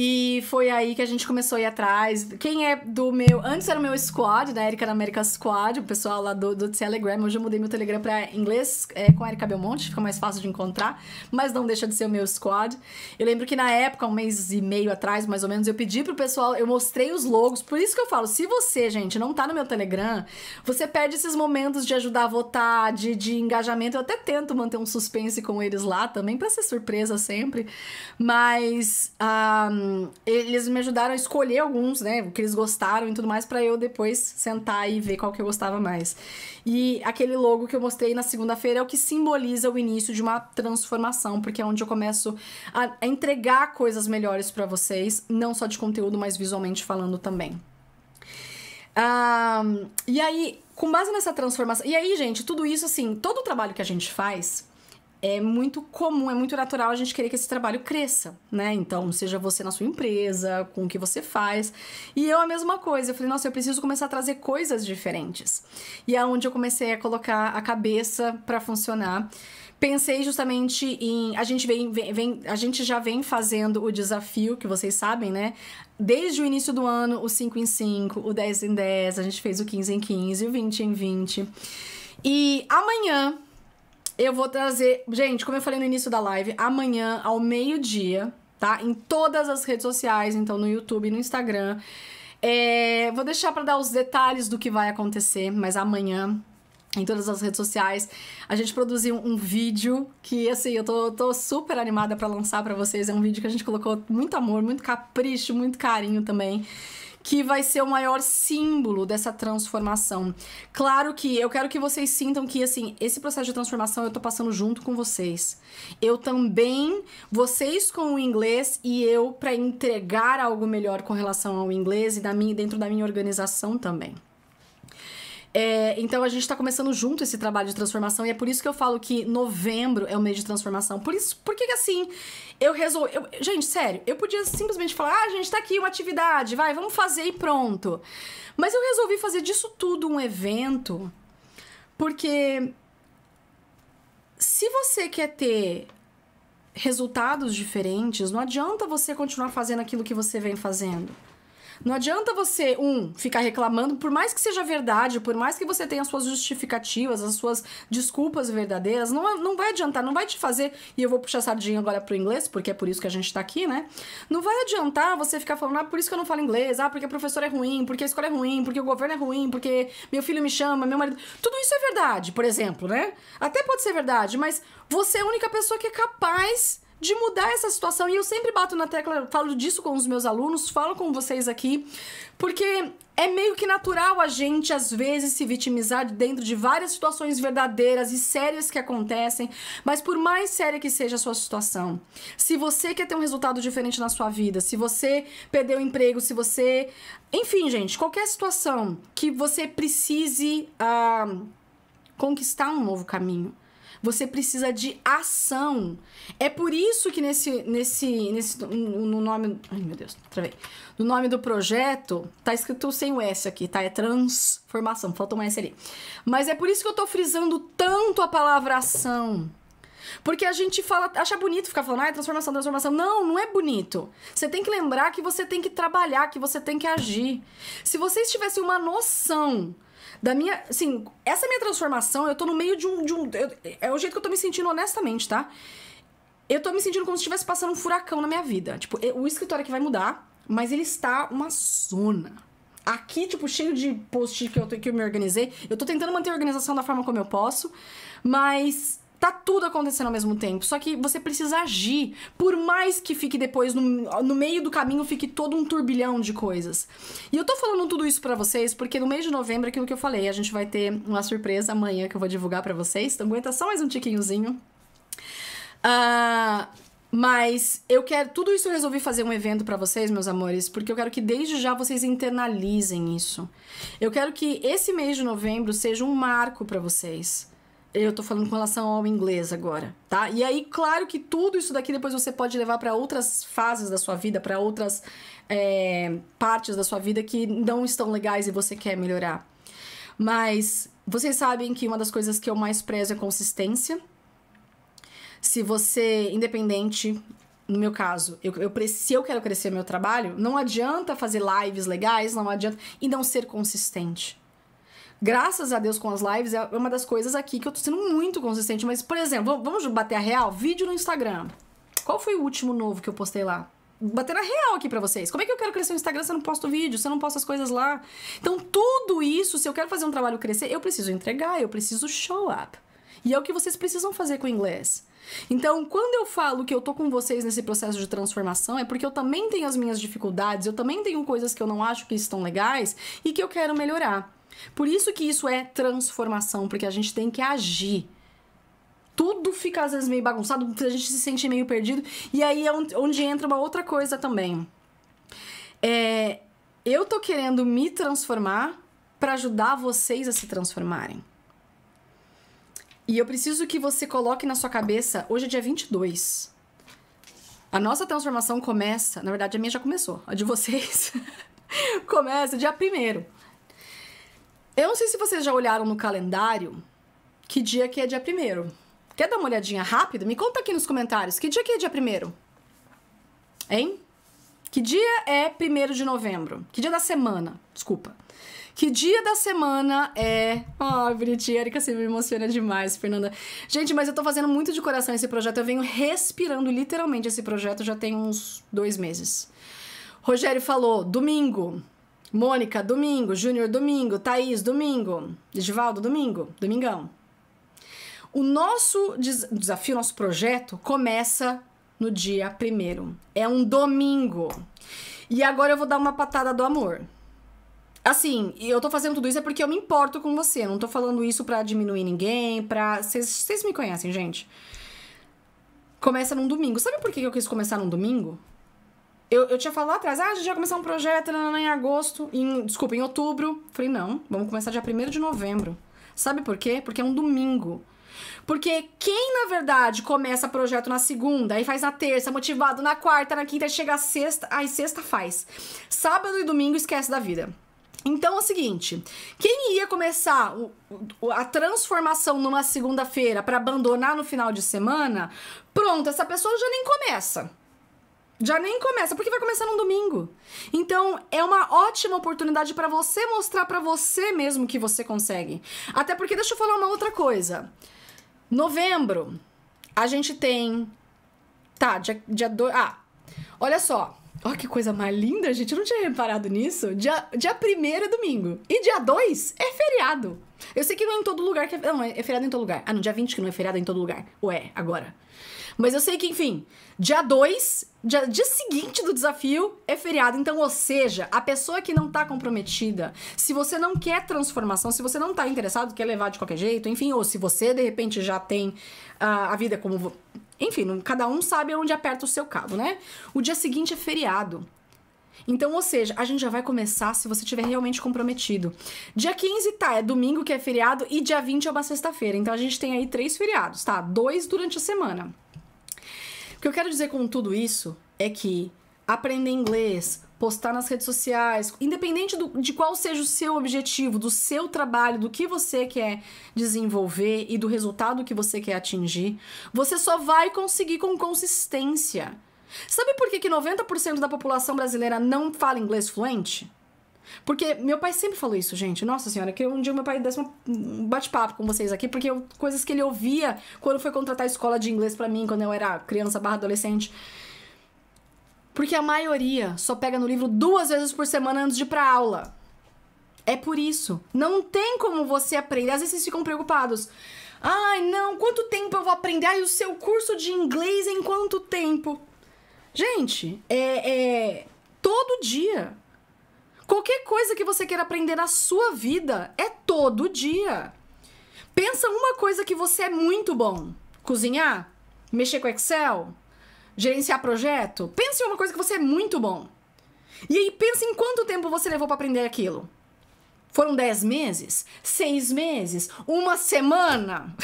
Speaker 2: E foi aí que a gente começou a ir atrás. Quem é do meu. Antes era o meu squad, da Erika na América Squad, o pessoal lá do, do Telegram. Hoje eu mudei meu Telegram pra inglês é, com a Erika Belmonte, fica mais fácil de encontrar. Mas não deixa de ser o meu squad. Eu lembro que na época, um mês e meio atrás, mais ou menos, eu pedi pro pessoal, eu mostrei os logos. Por isso que eu falo, se você, gente, não tá no meu Telegram, você perde esses momentos de ajudar a votar, de, de engajamento. Eu até tento manter um suspense com eles lá também, para ser surpresa sempre. Mas. Um, ah, eles me ajudaram a escolher alguns, né? O que eles gostaram e tudo mais, para eu depois sentar e ver qual que eu gostava mais. E aquele logo que eu mostrei na segunda-feira é o que simboliza o início de uma transformação, porque é onde eu começo a, a entregar coisas melhores para vocês, não só de conteúdo, mas visualmente falando também. Um, ah, e aí, com base nessa transformação. E aí, gente, tudo isso, assim, todo o trabalho que a gente faz é muito comum, é muito natural a gente querer que esse trabalho cresça, né? Então, seja você na sua empresa, com o que você faz. E eu a mesma coisa, eu falei, nossa, eu preciso começar a trazer coisas diferentes. E é onde eu comecei a colocar a cabeça para funcionar. Pensei justamente em. A gente, vem, vem, a gente já vem fazendo o desafio, que vocês sabem, né? Desde o início do ano, o 5 em 5, o 10 em 10, a gente fez o 15 em 15, o 20 em 20. E amanhã, eu vou trazer. Gente, como eu falei no início da live, amanhã, ao meio-dia, tá? Em todas as redes sociais, então no YouTube, no Instagram. É, vou deixar para dar os detalhes do que vai acontecer, mas amanhã em todas as redes sociais. A gente produziu um vídeo que, assim, eu tô, tô super animada para lançar para vocês. É um vídeo que a gente colocou muito amor, muito capricho, muito carinho também que vai ser o maior símbolo dessa transformação. Claro que eu quero que vocês sintam que, assim, esse processo de transformação eu tô passando junto com vocês. Eu também, vocês com o inglês e eu para entregar algo melhor com relação ao inglês e da minha, dentro da minha organização também. É, então a gente está começando junto esse trabalho de transformação e é por isso que eu falo que novembro é o mês de transformação. Por isso, por que assim eu resolvi. Eu, gente, sério, eu podia simplesmente falar: ah, gente, tá aqui uma atividade, vai, vamos fazer e pronto. Mas eu resolvi fazer disso tudo um evento porque se você quer ter resultados diferentes, não adianta você continuar fazendo aquilo que você vem fazendo. Não adianta você, um, ficar reclamando, por mais que seja verdade, por mais que você tenha as suas justificativas, as suas desculpas verdadeiras, não, não vai adiantar, não vai te fazer. E eu vou puxar sardinha agora pro inglês, porque é por isso que a gente tá aqui, né? Não vai adiantar você ficar falando, ah, por isso que eu não falo inglês, ah, porque a professora é ruim, porque a escola é ruim, porque o governo é ruim, porque meu filho me chama, meu marido. Tudo isso é verdade, por exemplo, né? Até pode ser verdade, mas você é a única pessoa que é capaz de mudar essa situação. E eu sempre bato na tecla, falo disso com os meus alunos, falo com vocês aqui, porque é meio que natural a gente, às vezes, se vitimizar dentro de várias situações verdadeiras e sérias que acontecem, mas por mais séria que seja a sua situação, se você quer ter um resultado diferente na sua vida, se você perdeu o emprego, se você. Enfim, gente, qualquer situação que você precise uh, conquistar um novo caminho você precisa de ação. É por isso que nesse nesse nesse no nome, ai meu Deus, travei. No nome do projeto tá escrito sem o S aqui, tá? É transformação, falta um S ali. Mas é por isso que eu tô frisando tanto a palavra ação. Porque a gente fala, acha bonito ficar falando, ah, é transformação, transformação. Não, não é bonito. Você tem que lembrar que você tem que trabalhar, que você tem que agir. Se vocês tivessem uma noção da minha. Assim, essa minha transformação, eu tô no meio de um. De um eu, é o jeito que eu tô me sentindo honestamente, tá? Eu tô me sentindo como se estivesse passando um furacão na minha vida. Tipo, o escritório aqui é vai mudar, mas ele está uma zona. Aqui, tipo, cheio de post que eu, que eu me organizei. Eu tô tentando manter a organização da forma como eu posso, mas Tá tudo acontecendo ao mesmo tempo, só que você precisa agir. Por mais que fique depois, no, no meio do caminho, fique todo um turbilhão de coisas. E eu tô falando tudo isso para vocês, porque no mês de novembro, é aquilo que eu falei, a gente vai ter uma surpresa amanhã que eu vou divulgar para vocês. Então aguenta só mais um tiquinhozinho. Ah. Uh... Mas eu quero. Tudo isso eu resolvi fazer um evento para vocês, meus amores, porque eu quero que desde já vocês internalizem isso. Eu quero que esse mês de novembro seja um marco para vocês eu tô falando com relação ao inglês agora, tá? E aí, claro que tudo isso daqui depois você pode levar para outras fases da sua vida, para outras é, partes da sua vida que não estão legais e você quer melhorar. Mas vocês sabem que uma das coisas que eu mais prezo é consistência. Se você, independente, no meu caso, eu, eu, se eu quero crescer meu trabalho, não adianta fazer lives legais, não adianta. e não ser consistente graças a Deus com as lives, é uma das coisas aqui que eu tô sendo muito consistente. Mas, por exemplo, vamos bater a real? Vídeo no Instagram. Qual foi o último novo que eu postei lá? bater na real aqui para vocês. Como é que eu quero crescer no Instagram se eu não posto vídeo, se eu não posto as coisas lá? Então, tudo isso, se eu quero fazer um trabalho crescer, eu preciso entregar, eu preciso show up. E é o que vocês precisam fazer com o inglês. Então, quando eu falo que eu tô com vocês nesse processo de transformação, é porque eu também tenho as minhas dificuldades, eu também tenho coisas que eu não acho que estão legais e que eu quero melhorar. Por isso que isso é transformação, porque a gente tem que agir. Tudo fica às vezes meio bagunçado, a gente se sente meio perdido. E aí é onde entra uma outra coisa também. É, eu tô querendo me transformar para ajudar vocês a se transformarem. E eu preciso que você coloque na sua cabeça, hoje é dia 22. A nossa transformação começa, na verdade a minha já começou, a de vocês começa dia primeiro. Eu não sei se vocês já olharam no calendário que dia que é dia primeiro. Quer dar uma olhadinha rápida? Me conta aqui nos comentários. Que dia que é dia primeiro? Hein? Que dia é primeiro de novembro? Que dia da semana? Desculpa. Que dia da semana é. Ai, oh, bonitinha, Erika, você me emociona demais, Fernanda. Gente, mas eu tô fazendo muito de coração esse projeto. Eu venho respirando literalmente esse projeto já tem uns dois meses. Rogério falou: domingo. Mônica, domingo. Júnior, domingo. Thaís, domingo. Divaldo, domingo. Domingão. O nosso desafio, nosso projeto começa no dia primeiro. É um domingo. E agora eu vou dar uma patada do amor. Assim, eu tô fazendo tudo isso é porque eu me importo com você. não tô falando isso pra diminuir ninguém, pra. Vocês me conhecem, gente. Começa num domingo. Sabe por que eu quis começar num domingo? Eu, eu tinha falado lá atrás, ah, a gente ia começar um projeto em agosto, em, desculpa, em outubro. Falei, não, vamos começar dia 1 de novembro. Sabe por quê? Porque é um domingo. Porque quem, na verdade, começa projeto na segunda, aí faz na terça, motivado na quarta, na quinta, chega a sexta, aí sexta faz. Sábado e domingo esquece da vida. Então é o seguinte, quem ia começar o, o, a transformação numa segunda-feira para abandonar no final de semana, pronto, essa pessoa já nem começa. Já nem começa, porque vai começar no domingo. Então, é uma ótima oportunidade para você mostrar para você mesmo que você consegue. Até porque deixa eu falar uma outra coisa. Novembro, a gente tem tá, dia dia do... ah. Olha só. Ó, oh, que coisa mais linda, gente. Eu não tinha reparado nisso. Dia dia primeiro é domingo. E dia 2 é feriado. Eu sei que não é em todo lugar que é. Não, é feriado em todo lugar. Ah, no dia 20 que não é feriado é em todo lugar. Ué, agora. Mas eu sei que, enfim, dia 2, dia, dia seguinte do desafio, é feriado. Então, ou seja, a pessoa que não tá comprometida, se você não quer transformação, se você não tá interessado, quer levar de qualquer jeito, enfim, ou se você de repente já tem uh, a vida como. Enfim, cada um sabe onde aperta o seu cabo, né? O dia seguinte é feriado. Então, ou seja, a gente já vai começar se você tiver realmente comprometido. Dia 15, tá, é domingo que é feriado e dia 20 é uma sexta-feira. Então a gente tem aí três feriados, tá? Dois durante a semana. O que eu quero dizer com tudo isso é que aprender inglês, postar nas redes sociais, independente do, de qual seja o seu objetivo, do seu trabalho, do que você quer desenvolver e do resultado que você quer atingir, você só vai conseguir com consistência. Sabe por que, que 90% da população brasileira não fala inglês fluente? Porque meu pai sempre falou isso, gente. Nossa senhora, que um dia meu pai desse um bate-papo com vocês aqui, porque eu, coisas que ele ouvia quando foi contratar a escola de inglês para mim, quando eu era criança barra adolescente. Porque a maioria só pega no livro duas vezes por semana antes de ir pra aula. É por isso. Não tem como você aprender. Às vezes vocês ficam preocupados. Ai, não, quanto tempo eu vou aprender? Ai, o seu curso de inglês em quanto tempo? Gente, é, é todo dia Qualquer coisa que você queira aprender na sua vida é todo dia. Pensa uma coisa que você é muito bom: cozinhar, mexer com Excel, gerenciar projeto. Pense em uma coisa que você é muito bom. E aí pensa em quanto tempo você levou para aprender aquilo. Foram 10 meses? 6 meses? Uma semana?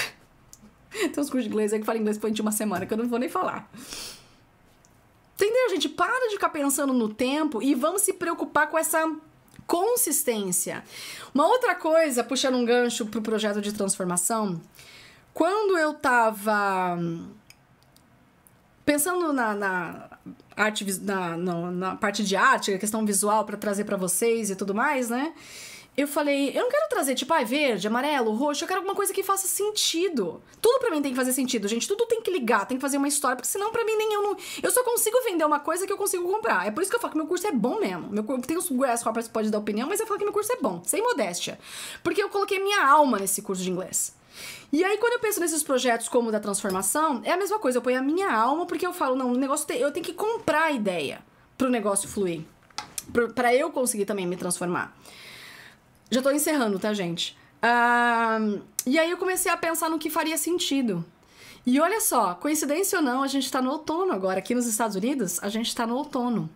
Speaker 2: Tem uns cursos de inglês aí que falam inglês por uma semana, que eu não vou nem falar. Entendeu, gente? Para de ficar pensando no tempo e vamos se preocupar com essa consistência. Uma outra coisa, puxando um gancho pro projeto de transformação, quando eu tava hum, pensando na, na arte na, na, na, parte de arte, a questão visual para trazer para vocês e tudo mais, né? eu falei, eu não quero trazer, tipo, ah, verde, amarelo, roxo, eu quero alguma coisa que faça sentido. Tudo para mim tem que fazer sentido, gente. Tudo tem que ligar, tem que fazer uma história, porque senão para mim nem eu não. Eu só consigo vender uma coisa que eu consigo comprar. É por isso que eu falo que meu curso é bom mesmo. Meu, tem os grasshoppers que pode dar opinião, mas eu falo que meu curso é bom, sem modéstia. Porque eu coloquei minha alma nesse curso de inglês. E aí, quando eu penso nesses projetos como o da transformação, é a mesma coisa. Eu ponho a minha alma porque eu falo, não, o negócio tem, eu tenho que comprar a ideia pro negócio fluir. para eu conseguir também me transformar. Já tô encerrando, tá, gente? Uh, e aí eu comecei a pensar no que faria sentido. E olha só, coincidência ou não, a gente tá no outono agora. Aqui nos Estados Unidos, a gente tá no outono.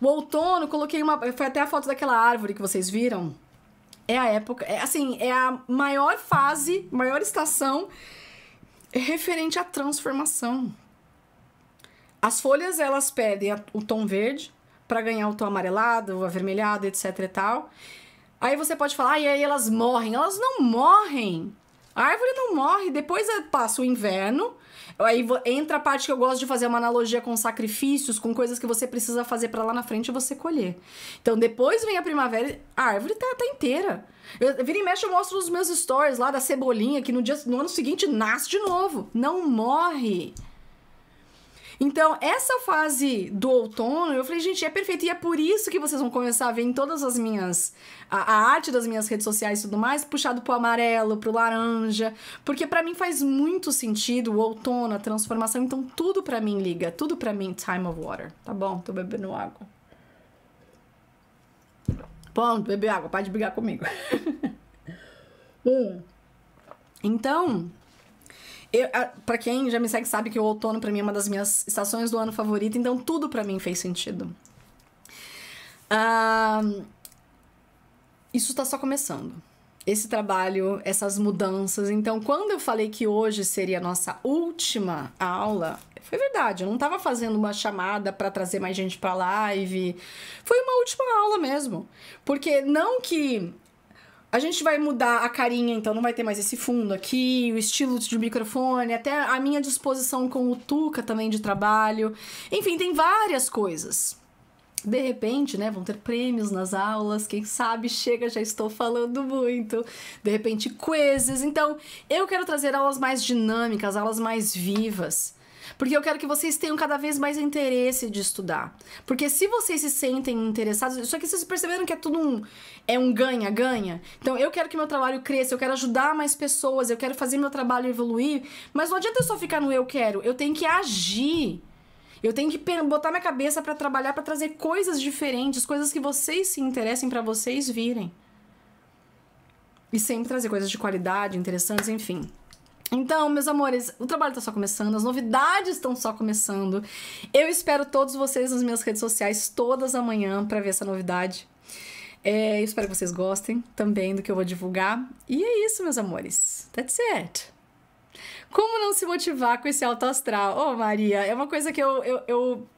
Speaker 2: O outono, coloquei uma. Foi até a foto daquela árvore que vocês viram. É a época. É, assim, é a maior fase, maior estação referente à transformação. As folhas, elas perdem o tom verde para ganhar o tom amarelado, o avermelhado, etc e tal. Aí você pode falar, ah, e aí elas morrem. Elas não morrem. A árvore não morre. Depois passa o inverno. Aí entra a parte que eu gosto de fazer uma analogia com sacrifícios, com coisas que você precisa fazer para lá na frente você colher. Então depois vem a primavera, a árvore tá, tá inteira. Eu, vira e mexe, eu mostro nos meus stories lá da cebolinha, que no, dia, no ano seguinte nasce de novo. Não morre. Então, essa fase do outono, eu falei, gente, é perfeito. E é por isso que vocês vão começar a ver em todas as minhas. A, a arte das minhas redes sociais e tudo mais, puxado pro amarelo, pro laranja. Porque para mim faz muito sentido o outono, a transformação. Então, tudo para mim liga. Tudo para mim, time of water. Tá bom, tô bebendo água. Ponto, beber água, pode brigar comigo. hum. Então, para quem já me segue sabe que o outono para mim é uma das minhas estações do ano favorita, então tudo para mim fez sentido. Uh, isso tá só começando. Esse trabalho, essas mudanças. Então, quando eu falei que hoje seria a nossa última aula, foi verdade. Eu não estava fazendo uma chamada para trazer mais gente para live. Foi uma última aula mesmo. Porque não que a gente vai mudar a carinha, então não vai ter mais esse fundo aqui, o estilo de microfone, até a minha disposição com o Tuca também de trabalho. Enfim, tem várias coisas. De repente, né, vão ter prêmios nas aulas, quem sabe chega, já estou falando muito. De repente, quizzes. Então, eu quero trazer aulas mais dinâmicas, aulas mais vivas. Porque eu quero que vocês tenham cada vez mais interesse de estudar. Porque se vocês se sentem interessados, só que vocês perceberam que é tudo um é um ganha-ganha. Então eu quero que meu trabalho cresça, eu quero ajudar mais pessoas, eu quero fazer meu trabalho evoluir, mas não adianta eu só ficar no eu quero, eu tenho que agir. Eu tenho que botar minha cabeça para trabalhar, para trazer coisas diferentes, coisas que vocês se interessem para vocês virem. E sempre trazer coisas de qualidade, interessantes, enfim. Então, meus amores, o trabalho tá só começando, as novidades estão só começando. Eu espero todos vocês nas minhas redes sociais todas amanhã para ver essa novidade. É, eu espero que vocês gostem também do que eu vou divulgar. E é isso, meus amores. That's it. Como não se motivar com esse alto astral? Ô, oh, Maria, é uma coisa que eu, eu, eu,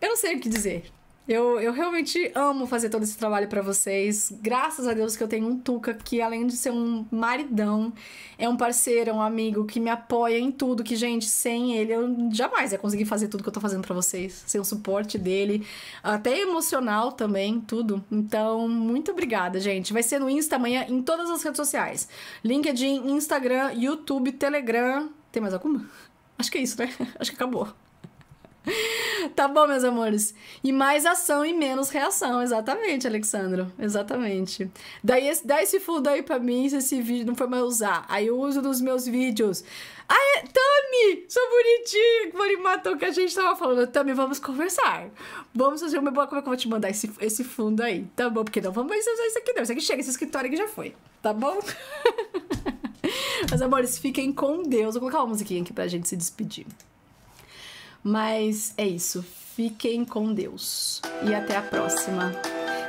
Speaker 2: eu não sei o que dizer. Eu, eu realmente amo fazer todo esse trabalho para vocês. Graças a Deus que eu tenho um Tuca que, além de ser um maridão, é um parceiro, é um amigo que me apoia em tudo. Que, gente, sem ele eu jamais ia conseguir fazer tudo que eu tô fazendo para vocês. Sem o suporte dele, até emocional também, tudo. Então, muito obrigada, gente. Vai ser no Insta amanhã, em todas as redes sociais: LinkedIn, Instagram, YouTube, Telegram. Tem mais alguma? Acho que é isso, né? Acho que acabou. tá bom, meus amores. E mais ação e menos reação. Exatamente, Alexandro. Exatamente. Daí, dá esse fundo aí pra mim se esse vídeo não for mais usar. Aí eu uso nos meus vídeos. Ah, é, Tami! Sou bonitinho! Mori matou o que a gente tava falando. Tami, vamos conversar. Vamos fazer uma boa. Como é que eu vou te mandar esse, esse fundo aí? Tá bom, porque não vamos mais usar isso aqui, não. Isso aqui chega, esse escritório que já foi. Tá bom? Mas, amores, fiquem com Deus. Vou colocar uma musiquinha aqui pra gente se despedir. Mas é isso. Fiquem com Deus. E até a próxima.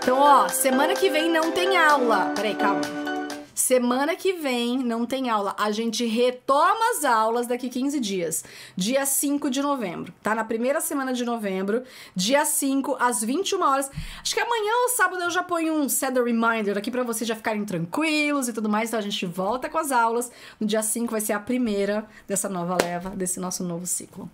Speaker 2: Então, ó, semana que vem não tem aula. Peraí, calma. Semana que vem não tem aula. A gente retoma as aulas daqui 15 dias. Dia 5 de novembro, tá? Na primeira semana de novembro, dia 5, às 21 horas. Acho que amanhã ou sábado eu já ponho um set reminder aqui para vocês já ficarem tranquilos e tudo mais. Então a gente volta com as aulas. No dia 5 vai ser a primeira dessa nova leva, desse nosso novo ciclo.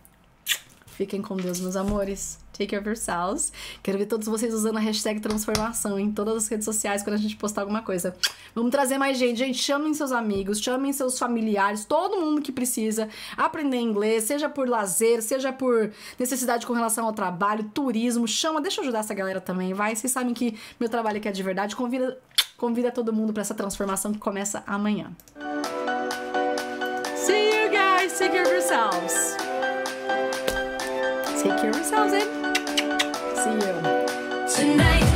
Speaker 2: Fiquem com Deus, meus amores. Take care of yourselves. Quero ver todos vocês usando a hashtag transformação em todas as redes sociais quando a gente postar alguma coisa. Vamos trazer mais gente. Gente, chamem seus amigos, chamem seus familiares, todo mundo que precisa aprender inglês, seja por lazer, seja por necessidade com relação ao trabalho, turismo. Chama, deixa eu ajudar essa galera também, vai. Vocês sabem que meu trabalho aqui é de verdade. Convida, convida todo mundo para essa transformação que começa amanhã. See you guys. Take care of yourselves. Take care of yourselves and see you. Tonight.